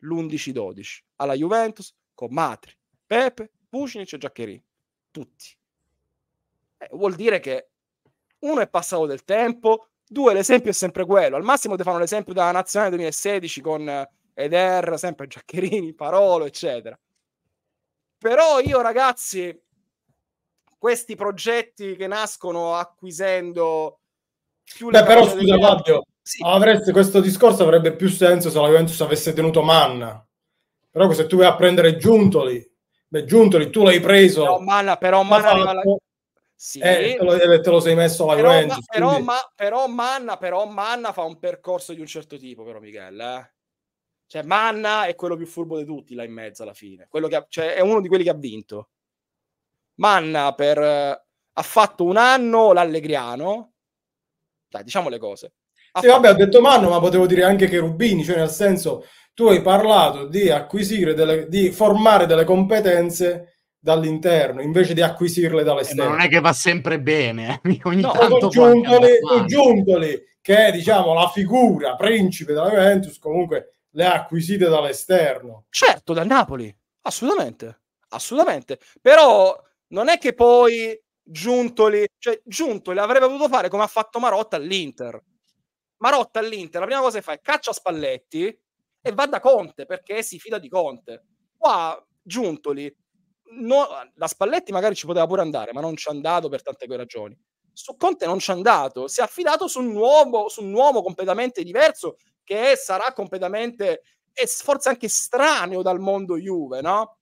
l'11-12. Alla Juventus con Matri, Pepe, Pucinic e Giaccherini. Tutti. Eh, vuol dire che uno è passato del tempo, due l'esempio è sempre quello. Al massimo ti fanno l'esempio della nazionale 2016 con Eder, sempre Giaccherini, Parolo, eccetera. Però io ragazzi, questi progetti che nascono acquisendo più... Beh, però scusa Fabio, sì. Avreste, questo discorso avrebbe più senso se la Juventus avesse tenuto Manna. Però se tu vai a prendere Giuntoli, beh, Giuntoli tu l'hai preso. Però Manna, però Manna aveva la... Sì. e eh, te, lo, eh, te, lo, sei messo la Juventus. Ma, però, ma, però, Manna, però Manna fa un percorso di un certo tipo, però Michele. Eh? Cioè Manna è quello più furbo di tutti là in mezzo alla fine. Ha, cioè, è uno di quelli che ha vinto. Manna per, eh, ha fatto un anno l'Allegriano. Dai, diciamo le cose. Sì, vabbè, ho detto Manno, ma potevo dire anche che Rubini, cioè nel senso tu hai parlato di acquisire, delle, di formare delle competenze dall'interno invece di acquisirle dall'esterno. Eh, non è che va sempre bene, eh. ogni no, tanto Giuntoli, Giuntoli, che è diciamo la figura principe della Juventus, comunque le ha acquisite dall'esterno. Certo, dal Napoli, assolutamente, assolutamente. Però non è che poi Giuntoli, cioè Giuntoli avrebbe potuto fare come ha fatto Marotta all'Inter. Marotta all'Inter la prima cosa che fa è caccia Spalletti e va da Conte perché si fida di Conte. Qua Giuntoli, no, la Spalletti magari ci poteva pure andare, ma non ci è andato per tante ragioni. Su Conte non ci è andato, si è affidato su un uomo, su un uomo completamente diverso che sarà completamente e forse anche estraneo dal mondo Juve, no?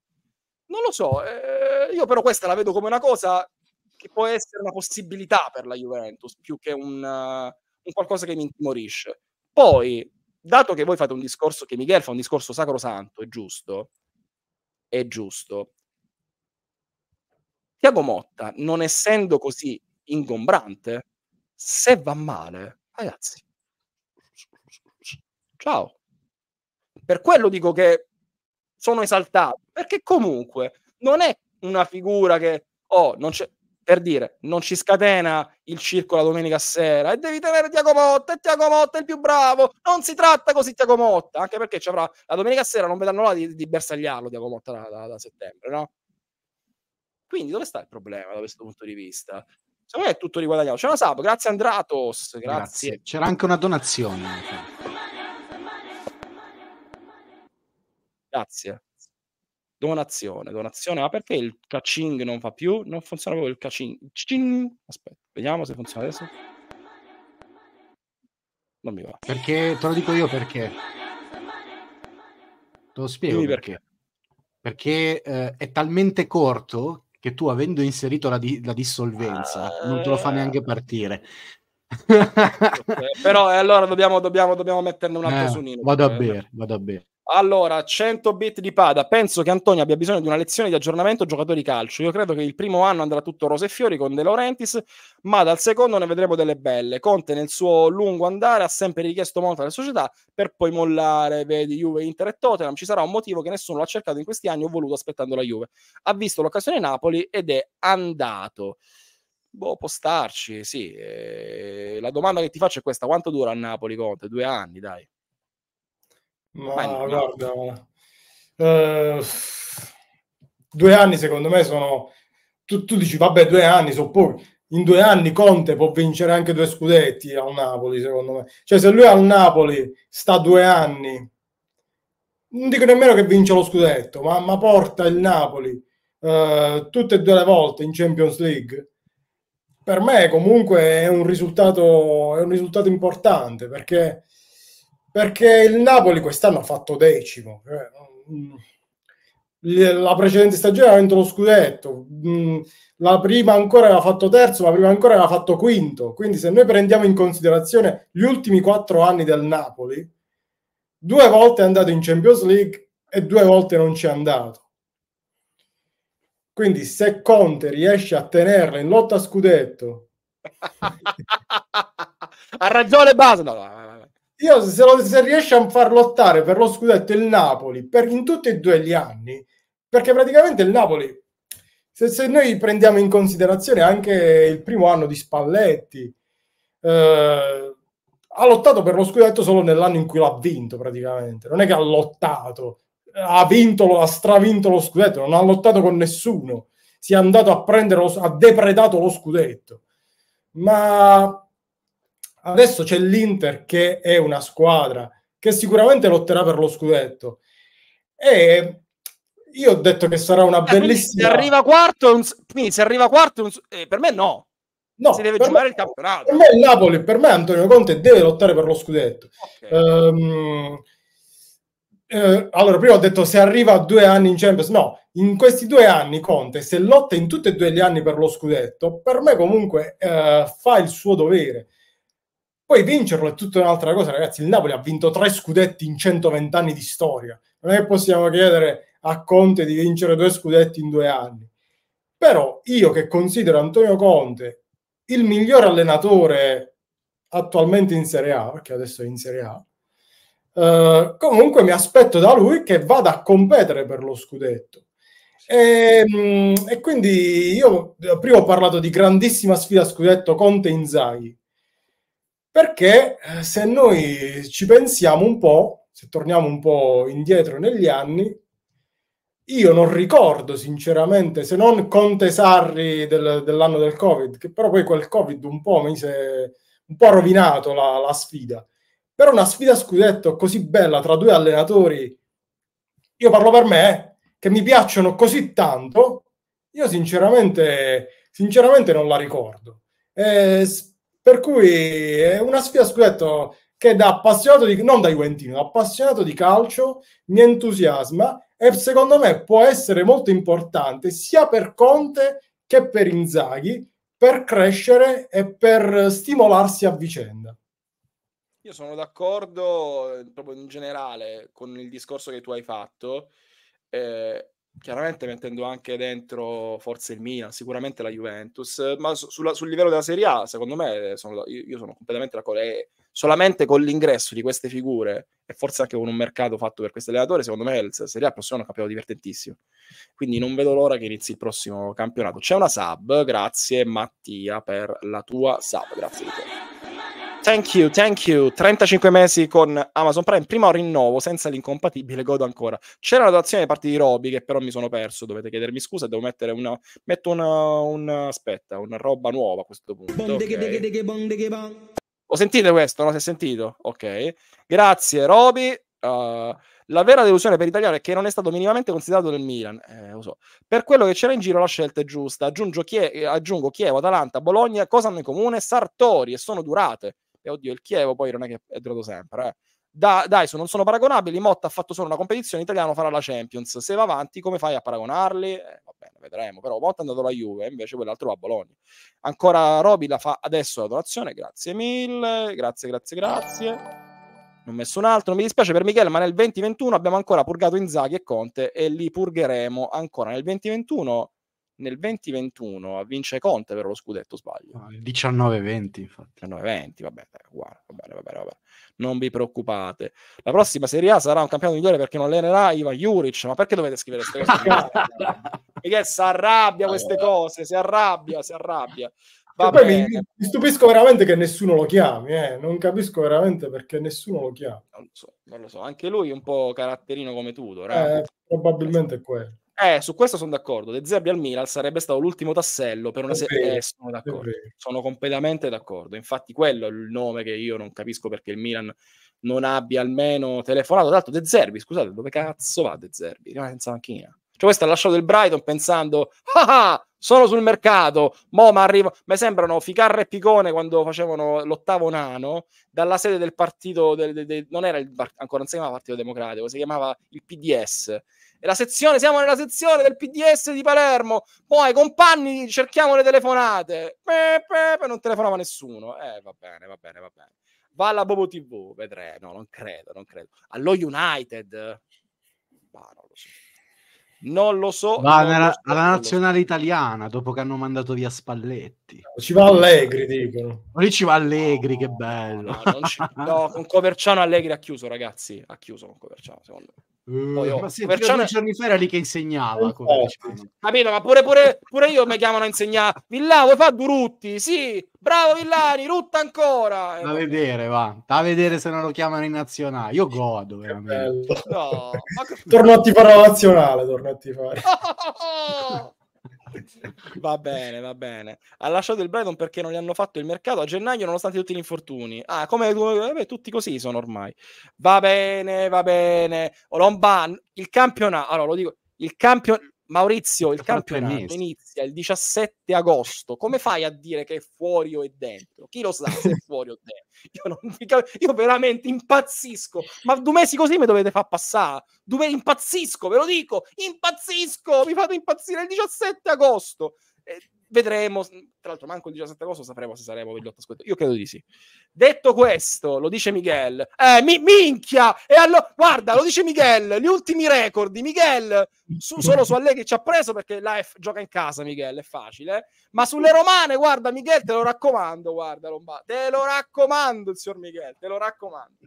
Non lo so, eh, io però questa la vedo come una cosa che può essere una possibilità per la Juventus più che un, uh, un qualcosa che mi intimorisce. Poi, dato che voi fate un discorso, che Miguel fa un discorso sacrosanto, è giusto, è giusto. Tiago Motta, non essendo così ingombrante, se va male, ragazzi, ciao. Per quello dico che sono esaltato, perché comunque non è una figura che, oh, non c'è, per dire non ci scatena il circo la domenica sera e devi tenere Tiago Motta e Tiago Motta è il più bravo non si tratta così Tiago Motta anche perché ci avrà la domenica sera non vedranno l'ora di, di bersagliarlo Tiago Motta da, da, da, settembre no? quindi dove sta il problema da questo punto di vista? secondo me è tutto riguadagnato c'è una sub grazie Andratos grazie. grazie. c'era anche una donazione grazie Donazione, donazione. Ma ah, perché il caching non fa più? Non funziona proprio il caching. Cing. Aspetta, vediamo se funziona adesso. Non mi va. Perché, te lo dico io perché. Te lo spiego. Dimmi perché. Perché, perché eh, è talmente corto che tu avendo inserito la, di- la dissolvenza ah, non te lo fa neanche ah. partire. Però eh, allora dobbiamo, dobbiamo, dobbiamo metterne un altro eh, sunino. Vado perché... a bere, vado a bere. Allora, 100 bit di Pada. Penso che Antonio abbia bisogno di una lezione di aggiornamento giocatori calcio. Io credo che il primo anno andrà tutto rose e fiori con De Laurentiis, ma dal secondo ne vedremo delle belle. Conte nel suo lungo andare ha sempre richiesto molto alle società per poi mollare, vedi Juve, Inter e Tottenham. Ci sarà un motivo che nessuno l'ha cercato in questi anni o voluto aspettando la Juve. Ha visto l'occasione Napoli ed è andato. Boh, può starci, sì. Eh, la domanda che ti faccio è questa. Quanto dura a Napoli Conte? Due anni, dai. Ma Vai, guarda, eh, due anni secondo me sono... Tu, tu dici, vabbè, due anni sono pochi. In due anni Conte può vincere anche due scudetti a Napoli, secondo me. Cioè, se lui al Napoli sta due anni, non dico nemmeno che vince lo scudetto, ma, ma porta il Napoli eh, tutte e due le volte in Champions League per me comunque è un risultato, è un risultato importante perché perché il Napoli quest'anno ha fatto decimo. Cioè, mm, la precedente stagione aveva vinto lo scudetto, mm, la prima ancora aveva fatto terzo, la prima ancora aveva fatto quinto. Quindi, se noi prendiamo in considerazione gli ultimi quattro anni del Napoli, due volte è andato in Champions League e due volte non ci è andato. Quindi, se Conte riesce a tenerla in lotta a scudetto, ha ragione. Basta. Io se, lo, se riesce a far lottare per lo scudetto il Napoli per, in tutti e due gli anni, perché praticamente il Napoli, se, se noi prendiamo in considerazione anche il primo anno di Spalletti, eh, ha lottato per lo scudetto solo nell'anno in cui l'ha vinto praticamente. Non è che ha lottato, ha vinto, ha stravinto lo scudetto, non ha lottato con nessuno. Si è andato a prendere, lo, ha depredato lo scudetto. Ma Ah. Adesso c'è l'Inter che è una squadra che sicuramente lotterà per lo scudetto. E io ho detto che sarà una eh, bellissima. Eh, se arriva quarto, un... quindi se arriva quarto, un... eh, per me no. No, si deve giocare me, il campionato. Per me, il Napoli, per me Antonio Conte deve lottare per lo scudetto. Okay. Um, eh, allora, prima ho detto se arriva a due anni in Champions, no, in questi due anni Conte, se lotta in tutti e due gli anni per lo scudetto, per me comunque eh, fa il suo dovere. Poi vincerlo è tutta un'altra cosa, ragazzi. Il Napoli ha vinto tre scudetti in 120 anni di storia. Non è che possiamo chiedere a Conte di vincere due scudetti in due anni. Però io che considero Antonio Conte il miglior allenatore attualmente in Serie A, perché adesso è in Serie A, eh, comunque mi aspetto da lui che vada a competere per lo scudetto. E, ehm, e quindi io prima ho parlato di grandissima sfida scudetto Conte-Inzaghi perché eh, se noi ci pensiamo un po', se torniamo un po' indietro negli anni, io non ricordo sinceramente, se non Conte Sarri del, dell'anno del Covid, che però poi quel Covid un po' mi si è un po' rovinato la, la sfida. Però una sfida scudetto così bella tra due allenatori, io parlo per me, eh, che mi piacciono così tanto, io sinceramente, sinceramente non la ricordo. Eh, per cui è una sfida, scudetto, che da appassionato di, non da Juventino, appassionato di calcio, mi entusiasma e secondo me può essere molto importante sia per Conte che per Inzaghi per crescere e per stimolarsi a vicenda. Io sono d'accordo eh, proprio in generale con il discorso che tu hai fatto. Eh, chiaramente mettendo anche dentro forse il Milan, sicuramente la Juventus, ma su, sulla, sul livello della Serie A, secondo me, eh, sono, io, io, sono completamente d'accordo. E solamente con l'ingresso di queste figure, e forse anche con un mercato fatto per questi allenatori, secondo me la Serie A prossimo è un campionato divertentissimo. Quindi non vedo l'ora che inizi il prossimo campionato. C'è una sub, grazie Mattia per la tua sub, grazie di te. Thank you, thank you. 35 mesi con Amazon Prime, prima rinnovo senza l'incompatibile, godo ancora. C'era la dotazione da parte di Roby che però mi sono perso, dovete chiedermi scusa, devo mettere una metto una, una aspetta, una roba nuova a questo punto. Okay. Ho sentito questo, non Si è sentito? Ok. Grazie Roby. Uh, la vera delusione per Italiano è che non è stato minimamente considerato nel Milan. Eh, lo so. Per quello che c'era in giro, la scelta è giusta. Chie- eh, aggiungo Chievo, Atalanta, Bologna, cosa hanno in comune? Sartori e sono durate e oddio il Chievo poi non è che è durato sempre. Eh. Da, dai, su, non sono paragonabili. Motta ha fatto solo una competizione, italiano farà la Champions. Se va avanti, come fai a paragonarli? Eh, va bene, vedremo. Però Motta è andato alla Juve, eh, invece quell'altro va a Bologna. Ancora Roby la fa adesso la donazione. Grazie mille, grazie, grazie, grazie. Non ho messo un altro, mi dispiace per Michele, ma nel 2021 abbiamo ancora purgato Inzaghi e Conte e li purgheremo ancora nel 2021 nel 2021 vince Conte per lo scudetto, sbaglio. Ah, 19-20, infatti. 19-20, vabbè, uguale, va bene, va bene, va bene. Non vi preoccupate. La prossima Serie A sarà un campionato migliore perché non allenerà Iva Juric, ma perché dovete scrivere queste cose? perché si arrabbia queste cose, si arrabbia, si arrabbia. Va poi mi, mi, stupisco veramente che nessuno lo chiami, eh. non capisco veramente perché nessuno lo chiama. Non lo so, non lo so. anche lui è un po' caratterino come Tudor. Eh, eh probabilmente è quello. Eh, su questo sono d'accordo. De Zerbi al Milan sarebbe stato l'ultimo tassello per una serie. Eh, sono d'accordo. Sono completamente d'accordo. Infatti, quello è il nome che io non capisco perché il Milan non abbia almeno telefonato. Tra l'altro, De Zerbi, scusate, dove cazzo va De Zerbi? Rimane senza macchina. Cioè, questo ha lasciato il Brighton pensando, ah, ah sono sul mercato, mo ma arrivo. Mi sembrano Ficarra e Picone quando facevano l'ottavo nano, dalla sede del partito, del, del, del, non era il, ancora non si chiamava Partito Democratico, si chiamava il PDS, la sezione, siamo nella sezione del PDS di Palermo. Poi, compagni, cerchiamo le telefonate. Pe, pe, non telefonava nessuno. Eh, va bene, va bene, va bene. Va alla Bobo TV, vedremo. No, non credo, non credo. Allo United. Ma non lo so. Non lo so. Va nella, so, alla nazionale so. italiana dopo che hanno mandato via Spalletti. Ci va Allegri, dicono. Lì ci va Allegri, no, che bello. No, ci, no, con Coverciano Allegri ha chiuso, ragazzi. Ha chiuso con Coverciano, secondo me. Uh, Poi, oh, ma se Merciano... due giorni fa era lì che insegnava, eh, capito? Ma pure, pure, pure io mi chiamano a insegnare. Villà, vuoi fa Durutti? Sì, bravo Villani, rutta ancora. Da vedere, va. Da vedere se non lo chiamano in nazionale. Io godo, veramente. No, ma... Torno a tifare la nazionale, torno a ti tifare. va bene, va bene. Ha lasciato il Brighton perché non gli hanno fatto il mercato a gennaio nonostante tutti gli infortuni. Ah, come, come eh tutti così sono ormai. Va bene, va bene. Olomba, il campionato, allora lo dico, il campionato Maurizio, il campionato inizia il 17 agosto. Come fai a dire che è fuori o è dentro? Chi lo sa se è fuori o dentro? Io, non, io veramente impazzisco. Ma due mesi così mi dovete far passare. Due, impazzisco, ve lo dico. Impazzisco, mi fate impazzire il 17 agosto. Eh, Vedremo, tra l'altro manco il 17 agosto sapremo se saremo per l'8 scudetto. Io credo di sì. Detto questo, lo dice Miguel. Eh, mi- minchia! E allora, guarda, lo dice Miguel, gli ultimi record di Miguel su- solo su Allegri ci ha preso perché la F- gioca in casa Miguel, è facile. Eh? Ma sulle romane, guarda Miguel, te lo raccomando, guarda Lomba, te lo raccomando il signor Miguel, te lo raccomando.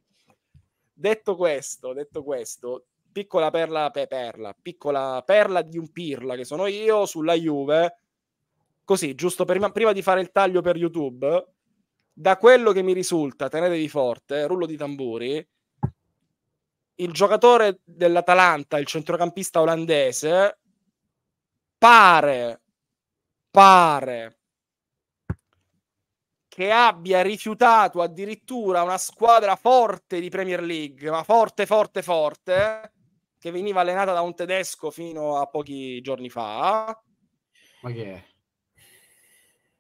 Detto questo, detto questo, piccola perla, pe- perla, piccola perla di un pirla che sono io sulla Juve così, giusto prima, prima di fare il taglio per YouTube, da quello che mi risulta, tenetevi forte, eh, rullo di tamburi, il giocatore dell'Atalanta, il centrocampista olandese, pare, pare che abbia rifiutato addirittura una squadra forte di Premier League, ma forte, forte, forte, che veniva allenata da un tedesco fino a pochi giorni fa. Ma che è?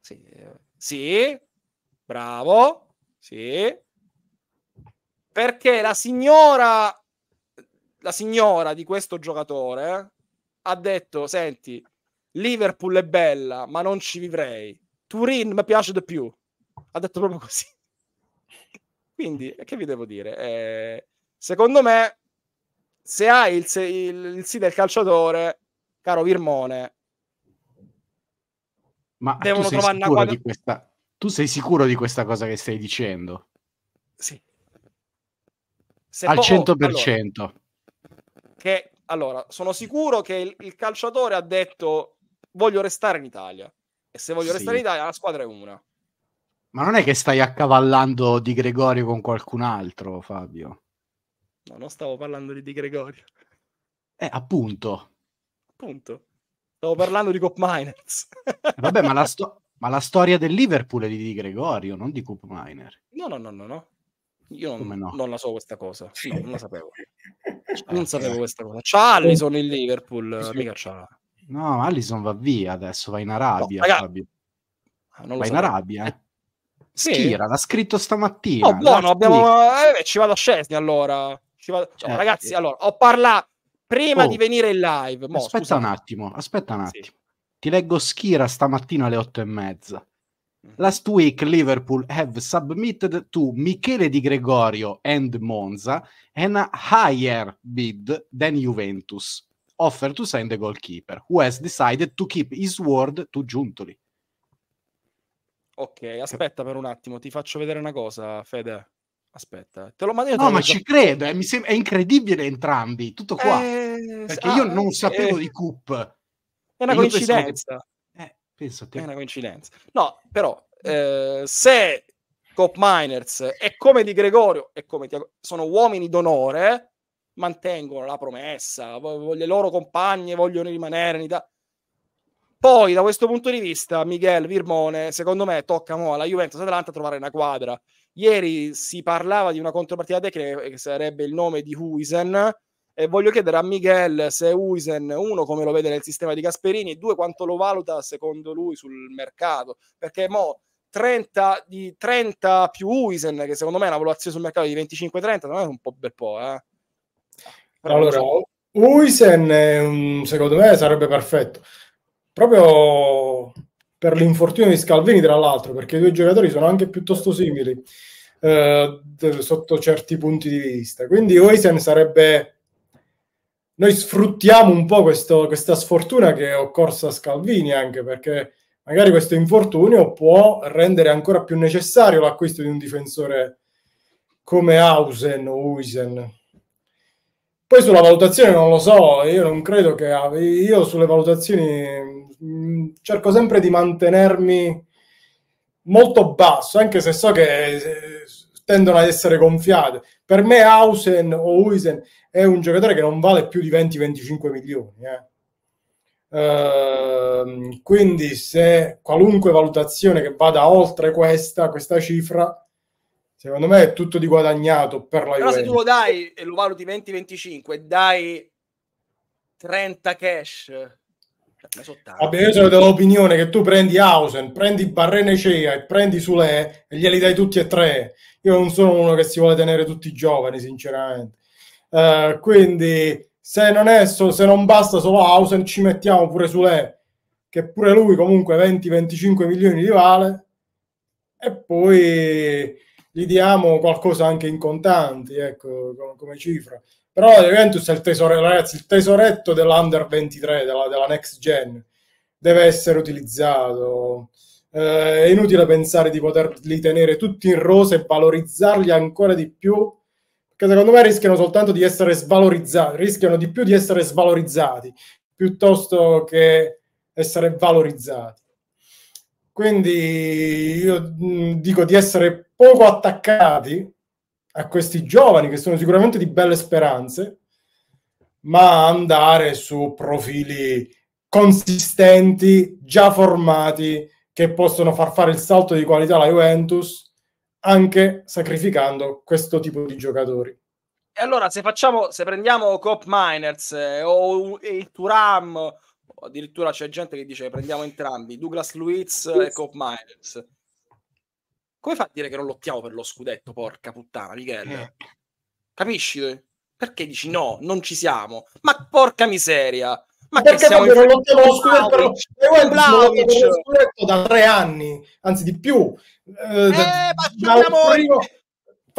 Sì, eh. sì, bravo, sì. Perché la signora, la signora di questo giocatore ha detto, senti, Liverpool è bella, ma non ci vivrei. Turin mi piace di più. Ha detto proprio così. Quindi, che vi devo dire? Eh, secondo me, se hai il, il, il sì del calciatore, caro Virmone, ma devono trovare una di questa... Tu sei sicuro di questa cosa che stai dicendo? Sì. Se Al po- 100%. Allora, che, allora, sono sicuro che il, il, calciatore ha detto voglio restare in Italia. E se voglio sì. restare in Italia la squadra è una. Ma non è che stai accavallando di Gregorio con qualcun altro, Fabio? No, non stavo parlando di Di Gregorio. Eh, appunto. Appunto. Stavo parlando di Cop Miners. Eh, vabbè, ma la, sto- ma la, storia del Liverpool è di Gregorio, non di Cop Miner. No, no, no, no, no. Io non, no? non, la so questa cosa. Sì, non la sapevo. Ah, non sapevo questa cosa. C'ha Allison in Liverpool, sì. mica c'ha. No, Allison va via adesso, va in Arabia. No, ah, non va in Arabia, eh. Schira, sì. l'ha scritto stamattina. No, oh, buono, abbiamo... Eh, eh, ci vado a Scesni allora. Vado... Cioè, eh, ragazzi, eh. allora, ho parlato prima oh, di venire in live. Mo, aspetta scusami. un attimo, aspetta un attimo. Sì. Ti leggo Schira stamattina alle otto e mezza. Mm. Last week Liverpool have submitted to Michele Di Gregorio and Monza an higher bid than Juventus. Offer to sign the goalkeeper, who has decided to keep his word to Giuntoli. Ok, aspetta per un attimo, ti faccio vedere una cosa, Fede. Aspetta, te lo mando io. No, ma ci credo, eh, sem- è incredibile entrambi, tutto qua. Eh, perché ah, io non eh, sapevo di Coop. È una coincidenza. Penso che... Eh, è eh. una coincidenza. No, però, eh, se Coop Miners è come di Gregorio e come Tiago, sono uomini d'onore, mantengono la promessa, le loro compagne vogliono rimanere in Italia. Poi, da questo punto di vista, Miguel Virmone, secondo me, tocca mo alla Juventus Atalanta trovare una quadra. Ieri si parlava di una contropartita tecnica eh, che sarebbe il nome di Huisen. E voglio chiedere a Miguel se Huisen, uno, come lo vede nel sistema di Gasperini, due, quanto lo valuta secondo lui sul mercato. Perché mo 30, di 30 più Huisen, che secondo me è una valutazione sul mercato di 25-30, non è un po' bel po', eh? Però allora, so. Huisen, secondo me, sarebbe perfetto. Proprio per l'infortunio di Scalvini, tra l'altro, perché i due giocatori sono anche piuttosto simili eh, sotto certi punti di vista. Quindi Oisen sarebbe... Noi sfruttiamo un po' questo, questa sfortuna che è occorsa a Scalvini, anche perché magari questo infortunio può rendere ancora più necessario l'acquisto di un difensore come Hausen o Uisen. Poi sulla valutazione non lo so, io non credo che... Io sulle valutazioni mm, cerco sempre di mantenermi molto basso, anche se so che eh, tendono ad essere gonfiate. Per me Hausen o Huisen è un giocatore che non vale più di 20-25 milioni. Eh. Uh, quindi se qualunque valutazione che vada oltre questa, questa cifra Secondo me è tutto di guadagnato per la Però se tu lo dai e lo valuti 20-25 dai 30 cash... Cioè, Vabbè, io sono dell'opinione che tu prendi Hausen, prendi Barrenecea e prendi Sule e glieli dai tutti e tre. Io non sono uno che si vuole tenere tutti i giovani, sinceramente. Uh, quindi se non, è so, se non basta solo Hausen, ci mettiamo pure Sule, che pure lui comunque 20-25 milioni di vale. E poi gli diamo qualcosa anche in contanti, ecco, come cifra. Però la Juventus è il tesore, ragazzi, il tesoretto dell'Under 23, della, della next gen, deve essere utilizzato. Eh, è inutile pensare di poterli tenere tutti in rosa e valorizzarli ancora di più, perché secondo me rischiano soltanto di essere svalorizzati, rischiano di più di essere svalorizzati, piuttosto che essere valorizzati. Quindi io mm, dico di essere poco attaccati a questi giovani che sono sicuramente di belle speranze, ma andare su profili consistenti, già formati, che possono far fare il salto di qualità alla Juventus, anche sacrificando questo tipo di giocatori. E allora se facciamo, se prendiamo Cop Miners eh, o il Turam addirittura c'è gente che dice prendiamo entrambi, Douglas Luiz e Cop Myers. Come fa a dire che non lottiamo per lo scudetto, porca puttana, Michele? Eh. Capisci? Perché dici no, non ci siamo? Ma porca miseria! Ma perché siamo non lottiamo lo scudetto per lo scudetto da tre anni, anzi di più. Eh, eh ma primo,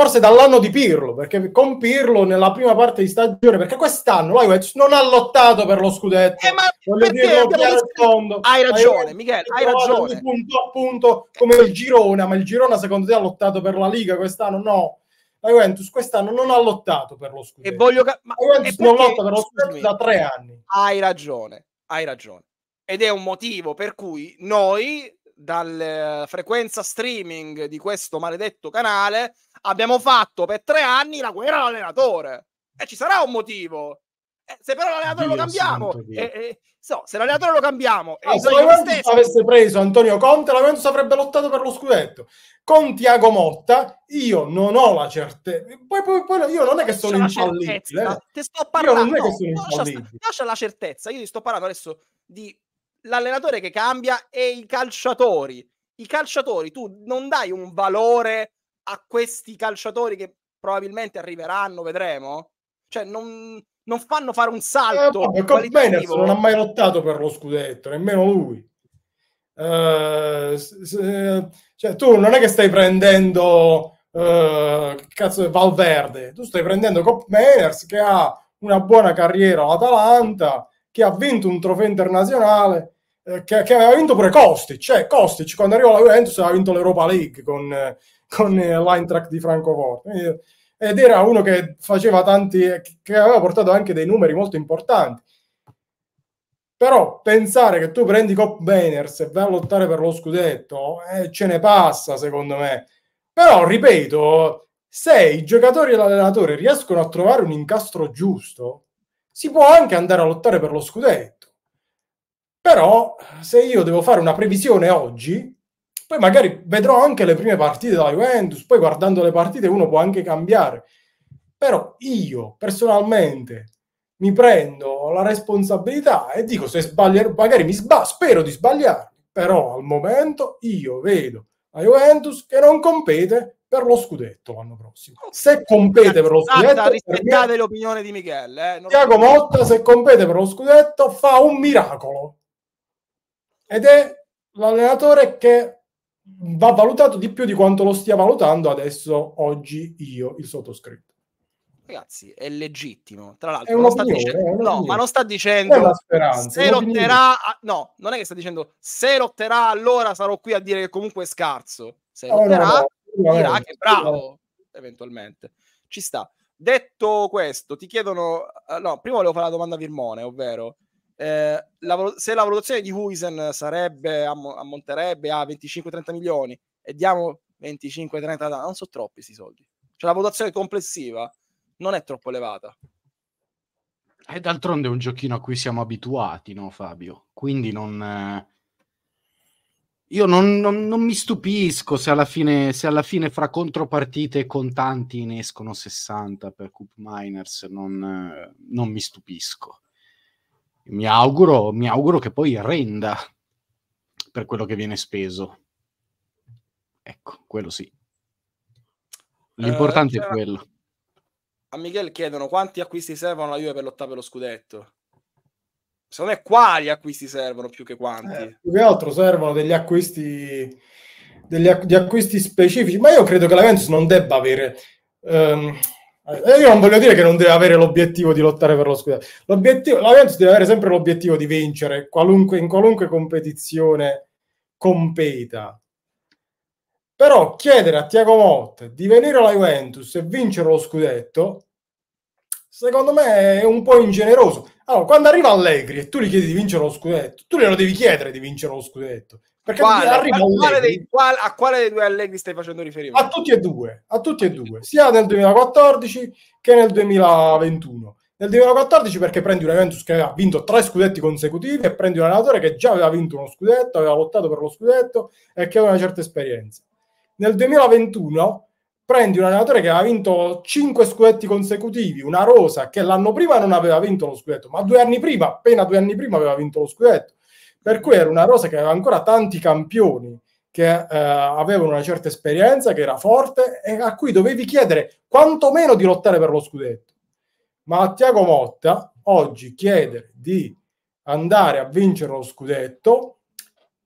forse dall'anno di Pirlo, perché con Pirlo nella prima parte di stagione, perché quest'anno la Juventus non ha lottato per lo scudetto. Eh, ma voglio dirlo chiaro fondo. Hai ragione, Michele, hai ragione. Punto a punto come il Girona, ma il Girona secondo te ha lottato per la Liga quest'anno? No. La Juventus quest'anno non ha lottato per lo scudetto. E voglio ca- ma la Juventus non lotta per lo scudetto da tre anni. Hai ragione, hai ragione. Ed è un motivo per cui noi dalla eh, frequenza streaming di questo maledetto canale, abbiamo fatto per tre anni la guerra all'allenatore. E ci sarà un motivo. Eh, se però l'allenatore Dio, lo cambiamo, e, eh, so, se l'allenatore lo cambiamo, ah, se la Juventus avesse preso Antonio Conte, la Juventus avrebbe lottato per lo scudetto. Con Tiago Motta, io non ho la certezza. Poi, poi, poi, io non è che sono infallibile. Eh. Ti sto parlando. Lascia, lascia la certezza. Io ti sto parlando adesso di l'allenatore che cambia e i calciatori. I calciatori, tu non dai un valore a questi calciatori che probabilmente arriveranno, vedremo. Cioè, non, non fanno fare un eh, salto. Eh, vabbè, non ha mai lottato per lo scudetto, nemmeno lui. Uh, cioè, tu non è che stai prendendo uh, cazzo, Valverde, tu stai prendendo Cop Meners che ha una buona carriera all'Atalanta che ha vinto un trofeo internazionale, eh, che, che, aveva vinto pure Kostic, cioè Kostic quando arrivò alla Juventus aveva vinto l'Europa League con, eh, con eh, l'Eintracht di Francoforte, eh, ed era uno che faceva tanti, eh, che aveva portato anche dei numeri molto importanti. Però pensare che tu prendi Cop Banners e vai a lottare per lo scudetto, eh, ce ne passa secondo me. Però, ripeto, se i giocatori e l'allenatore riescono a trovare un incastro giusto, si può anche andare a lottare per lo scudetto. Però se io devo fare una previsione oggi, poi magari vedrò anche le prime partite della Juventus, poi guardando le partite uno può anche cambiare. Però io personalmente mi prendo la responsabilità e dico se sbaglierò, magari mi sbaglio, spero di sbagliarmi, però al momento io vedo la Juventus che non compete per lo scudetto l'anno prossimo. Se compete per lo scudetto, rispettate l'opinione di Michele. Eh? Motta, se compete per lo scudetto, fa un miracolo ed è l'allenatore che va valutato di più di quanto lo stia valutando adesso oggi io, il sottoscritto. Ragazzi, è legittimo. Tra l'altro, non sta dicendo, no, ma non sta dicendo se lotterà, a, no, non è che sta dicendo se lotterà allora sarò qui a dire che comunque è scarso. Se oh, lotterà no, no no, dirà bravo, eventualmente. Ci sta. Detto questo, ti chiedono... Eh, no, prima volevo fare la domanda a Virmone, ovvero... Eh, la, se la valutazione di Huisen sarebbe, ammonterebbe a 25-30 milioni e diamo 25-30, non sono troppi questi soldi. Cioè la valutazione complessiva non è troppo elevata. E eh, d'altronde è un giochino a cui siamo abituati, no Fabio? Quindi non, eh, io non, non, non mi stupisco se alla, fine, se alla fine fra contropartite e contanti ne escono 60 per Coop Miners, non, non mi stupisco. Mi auguro, mi auguro che poi renda per quello che viene speso. Ecco, quello sì. L'importante eh, cioè, è quello. A Miguel chiedono quanti acquisti servono la Juve per lottare per lo scudetto secondo me quali acquisti servono più che quanti. Eh, più che altro servono degli acquisti, degli acquisti specifici, ma io credo che la Ventus non debba avere... Um, io non voglio dire che non deve avere l'obiettivo di lottare per lo scudetto. L'obiettivo, la Ventus deve avere sempre l'obiettivo di vincere qualunque, in qualunque competizione competa. Però chiedere a Tiago Motte di venire alla Juventus e vincere lo scudetto, secondo me è un po' ingeneroso allora, quando arriva Allegri e tu gli chiedi di vincere lo scudetto, tu glielo devi chiedere di vincere lo scudetto. Perché quale, arriva a, quale dei, qual, a quale dei due Allegri stai facendo riferimento? A tutti e due, a tutti e due, sia nel 2014 che nel 2021. Nel 2014 perché prendi un Juventus che aveva vinto tre scudetti consecutivi e prendi un allenatore che già aveva vinto uno scudetto, aveva lottato per lo scudetto e che aveva una certa esperienza. Nel 2021 prendi un allenatore che aveva vinto 5 scudetti consecutivi, una rosa che l'anno prima non aveva vinto lo scudetto, ma due anni prima, appena due anni prima aveva vinto lo scudetto. Per cui era una rosa che aveva ancora tanti campioni che eh, avevano una certa esperienza, che era forte e a cui dovevi chiedere quantomeno di lottare per lo scudetto. Ma a Tiago Motta oggi chiedere di andare a vincere lo scudetto,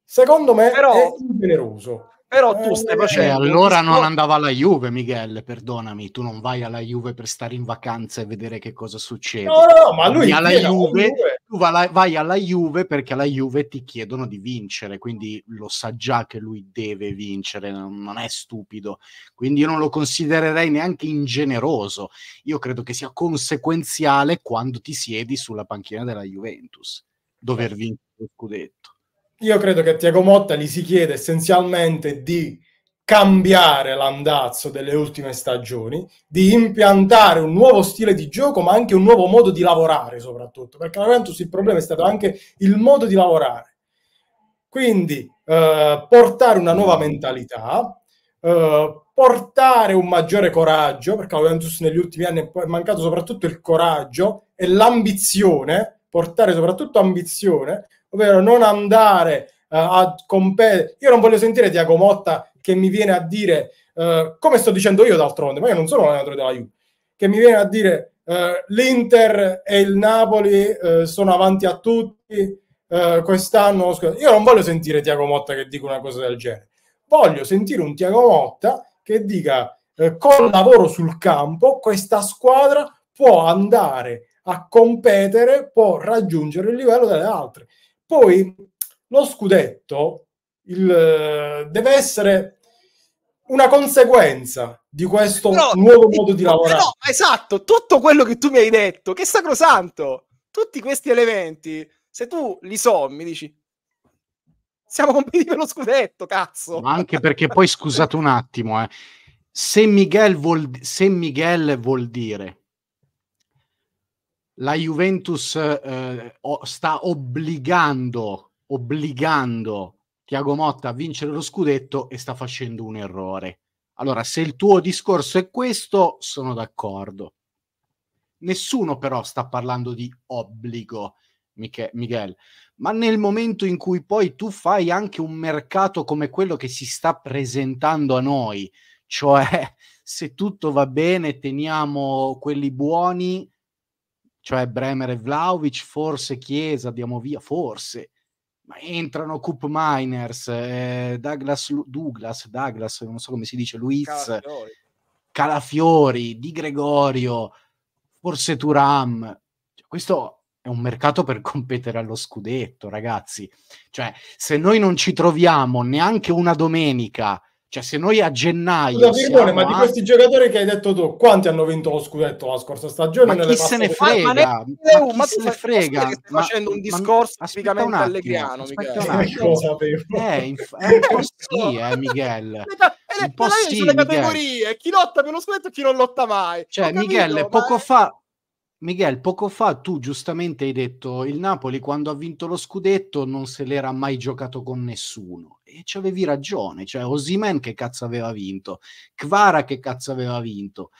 secondo me Però... è ingeneroso però tu eh, stai eh, facendo. Eh, allora non andava alla Juve, Miguel. Perdonami, tu non vai alla Juve per stare in vacanza e vedere che cosa succede. No, no, ma lui alla Juve, Juve, tu vai alla Juve perché alla Juve ti chiedono di vincere, quindi lo sa già che lui deve vincere, non è stupido. Quindi io non lo considererei neanche ingeneroso. Io credo che sia conseguenziale quando ti siedi sulla panchina della Juventus dover certo. vincere lo scudetto. Io credo che Tiago Motta gli si chiede essenzialmente di cambiare l'andazzo delle ultime stagioni, di impiantare un nuovo stile di gioco, ma anche un nuovo modo di lavorare soprattutto, perché la Juventus il problema è stato anche il modo di lavorare. Quindi eh, portare una nuova mentalità, eh, portare un maggiore coraggio, perché la Juventus negli ultimi anni è mancato soprattutto il coraggio e l'ambizione, portare soprattutto ambizione, ovvero non andare uh, a competere. Io non voglio sentire Tiago Motta che mi viene a dire, uh, come sto dicendo io d'altronde, ma io non sono allenatore della Juve, che mi viene a dire eh, l'Inter e il Napoli sono avanti a tutti quest'anno. Io non voglio sentire Tiago Motta che dica una cosa del genere. Voglio sentire un Tiago Motta che dica eh, con lavoro sul campo questa squadra può andare a competere, può raggiungere il livello delle altre. Poi lo scudetto il, eh, deve essere una conseguenza di questo però, nuovo modo di lavorare. Però, esatto, tutto quello che tu mi hai detto, che sacrosanto, tutti questi elementi, se tu li sommi, dici siamo compiti per lo scudetto, cazzo. Ma anche perché poi scusate un attimo, eh, se, Miguel vuol, se Miguel vuol dire la Juventus eh, sta obbligando, obbligando Tiago Motta a vincere lo scudetto e sta facendo un errore. Allora, se il tuo discorso è questo, sono d'accordo. Nessuno però sta parlando di obbligo, Mich- Miguel, ma nel momento in cui poi tu fai anche un mercato come quello che si sta presentando a noi, cioè se tutto va bene, teniamo quelli buoni, cioè Bremer e Vlaovic, forse Chiesa, diamo via, forse, ma entrano Coop Miners, eh, Douglas, Douglas, Douglas, non so come si dice, Luiz, Calafiori. Calafiori, Di Gregorio, forse Turam. Cioè, questo è un mercato per competere allo scudetto, ragazzi. Cioè, se noi non ci troviamo neanche una domenica cioè, se noi a gennaio. Scusa, Pirone, ma a... di questi giocatori che hai detto tu, quanti hanno vinto lo scudetto la scorsa stagione? Ma chi se ne frega? Ma, ma, ma se ne frega? ma, facendo un discorso tipicamente allegriano, Michele. Eh, inf- è eh, un po' sì, eh, Michel. Un po' sì, categorie, chi lotta per lo scudetto e chi non lotta mai. Cioè, Michele, poco fa Miguel, poco fa tu giustamente hai detto il Napoli quando ha vinto lo scudetto non se l'era mai giocato con nessuno e avevi ragione, cioè Osimen che cazzo aveva vinto, Kvara che cazzo aveva vinto.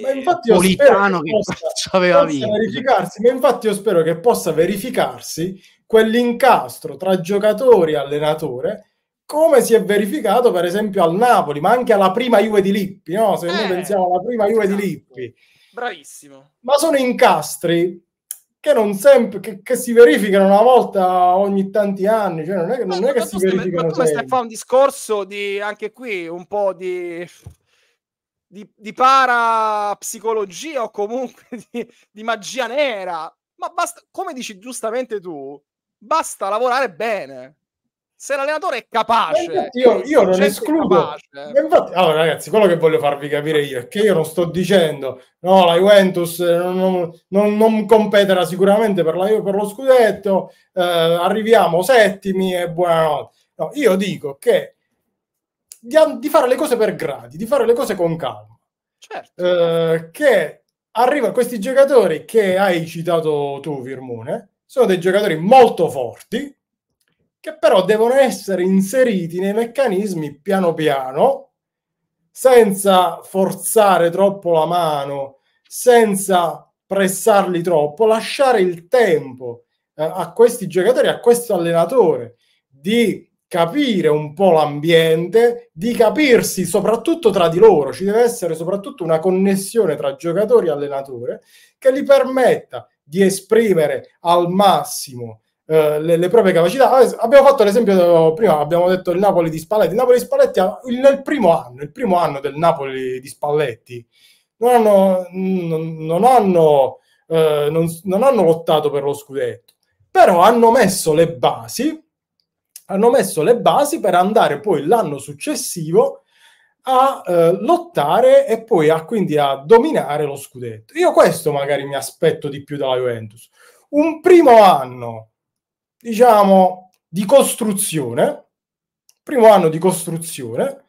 Ma eh, Politano che, cazzo aveva vinto. verificarsi, ma infatti io spero che possa verificarsi quell'incastro tra giocatori e allenatore come si è verificato per esempio al Napoli, ma anche alla prima Juve di Lippi, no? Se eh, noi pensiamo alla prima Juve di esatto. Lippi. Bravissimo. Ma sono incastri che non sempre che, che, si verificano una volta ogni tanti anni, cioè non è che, non ma, è che si verificano sempre. Stai fa un discorso di anche qui un po' di di, di parapsicologia o comunque di, di magia nera, ma basta, come dici giustamente tu, basta lavorare bene se l'allenatore è capace, eh, io, io non escludo. Eh, infatti, allora, ragazzi, quello che voglio farvi capire io è che io non sto dicendo no, la Juventus eh, non, non, non competerà sicuramente per, la, per lo scudetto, eh, arriviamo settimi e buonanotte. No, io dico che di, di, fare le cose per gradi, di fare le cose con calma. Certo. Eh, che arriva questi giocatori che hai citato tu, Virmune sono dei giocatori molto forti che però devono essere inseriti nei meccanismi piano piano, senza forzare troppo la mano, senza pressarli troppo, lasciare il tempo eh, a questi giocatori, a questo allenatore di capire un po' l'ambiente, di capirsi soprattutto tra di loro, ci deve essere soprattutto una connessione tra giocatori e allenatore che gli permetta di esprimere al massimo eh, le, le, proprie capacità. Abbiamo fatto l'esempio eh, prima, abbiamo detto il Napoli di Spalletti. Il Napoli di Spalletti il, nel primo anno, il primo anno del Napoli di Spalletti, non hanno, non, non hanno, eh, non, non hanno lottato per lo scudetto, però hanno messo le basi hanno messo le basi per andare poi l'anno successivo a eh, lottare e poi a, quindi a dominare lo scudetto. Io questo magari mi aspetto di più dalla Juventus. Un primo anno diciamo, di costruzione, primo anno di costruzione,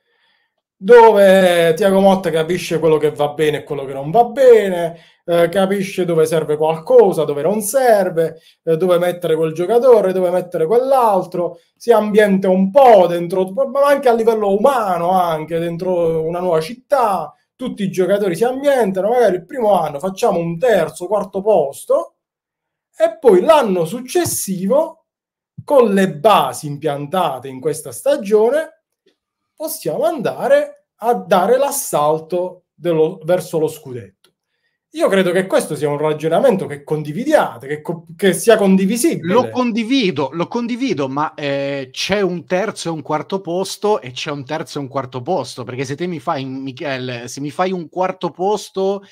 dove Tiago Motta capisce quello che va bene e quello che non va bene, eh, capisce dove serve qualcosa, dove non serve, eh, dove mettere quel giocatore, dove mettere quell'altro, si ambienta un po' dentro, ma anche a livello umano, anche dentro una nuova città, tutti i giocatori si ambientano, magari il primo anno facciamo un terzo, quarto posto, e poi l'anno successivo con le basi impiantate in questa stagione possiamo andare a dare l'assalto dello, verso lo scudetto. Io credo che questo sia un ragionamento che condividiate, che, che sia condivisibile. Lo condivido, lo condivido, ma eh, c'è un terzo e un quarto posto e c'è un terzo e un quarto posto, perché se te mi fai, Michele, se mi fai un quarto posto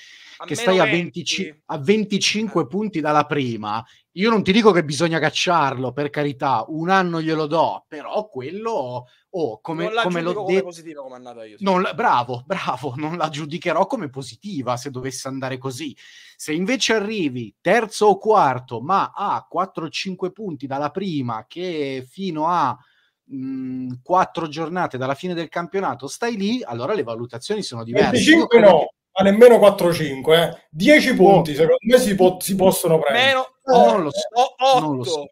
che stai a, 20, a, 25 punti dalla prima io non ti dico che bisogna cacciarlo, per carità, un anno glielo do, però quello, oh, come, non la come l'ho detto... positiva come è andata io. Non la, bravo, bravo, non la giudicherò come positiva se dovesse andare così. Se invece arrivi terzo o quarto, ma a 4-5 punti dalla prima, che fino a mh, mm, 4 giornate dalla fine del campionato stai lì, allora le valutazioni sono diverse. 25 no, ma nemmeno 4-5, eh. 10 boh. punti secondo me si, po- si possono prendere. Meno 8. Eh, non lo so.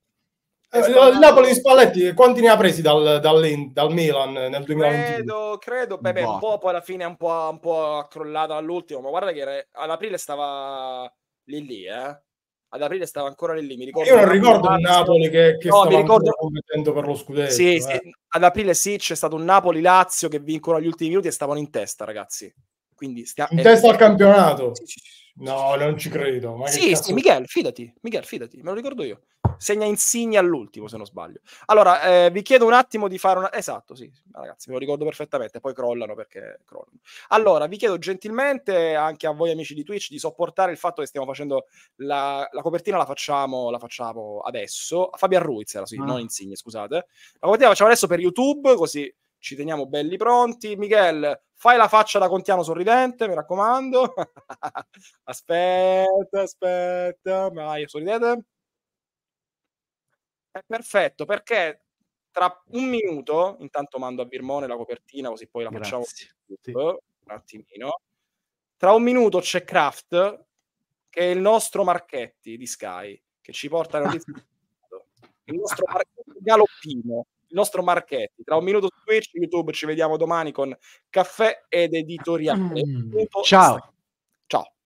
Eh, il Napoli di Spalletti, quanti ne ha presi dal, dal, dal Milan nel 2020? Credo, credo beh, beh, un boh. po', poi alla fine è un po', un po crollata all'ultimo, ma guarda che re, ad aprile stava lì lì, eh? Ad aprile stava ancora lì lì, mi ricordo. Io non ricordo un Napoli che, che no, stava ricordo... combattendo per lo scudetto. Sì, eh. sì, ad aprile sì, c'è stato un Napoli-Lazio che vincono gli ultimi minuti e stavano in testa, ragazzi. Quindi stia- in eh, testa al eh, campionato. Sì, sì, sì. No, non ci credo. Ma sì, sì, Miguel, fidati, Miguel, fidati, me lo ricordo io. Segna Insigne all'ultimo, se non sbaglio. Allora, eh, vi chiedo un attimo di fare una... Esatto, sì, ragazzi, me lo ricordo perfettamente, poi crollano perché crollano. Allora, vi chiedo gentilmente, anche a voi amici di Twitch, di sopportare il fatto che stiamo facendo la, la copertina, la facciamo, la facciamo adesso. Fabian Ruiz era, sì, ah. non Insigne, scusate. La copertina la facciamo adesso per YouTube, così ci teniamo belli pronti. Miguel, fai la faccia da Contiano sorridente, mi raccomando. aspetta, aspetta, vai, sorridete. È perfetto perché tra un minuto, intanto mando a Birmone la copertina così poi la facciamo sì. un attimino. Tra un minuto c'è Kraft, che è il nostro Marchetti di Sky, che ci porta il nostro Marchetti Galoppino, il nostro Marchetti. Tra un minuto su Twitch, YouTube, ci vediamo domani con caffè ed editoriale. Mm. Ciao. Ciao.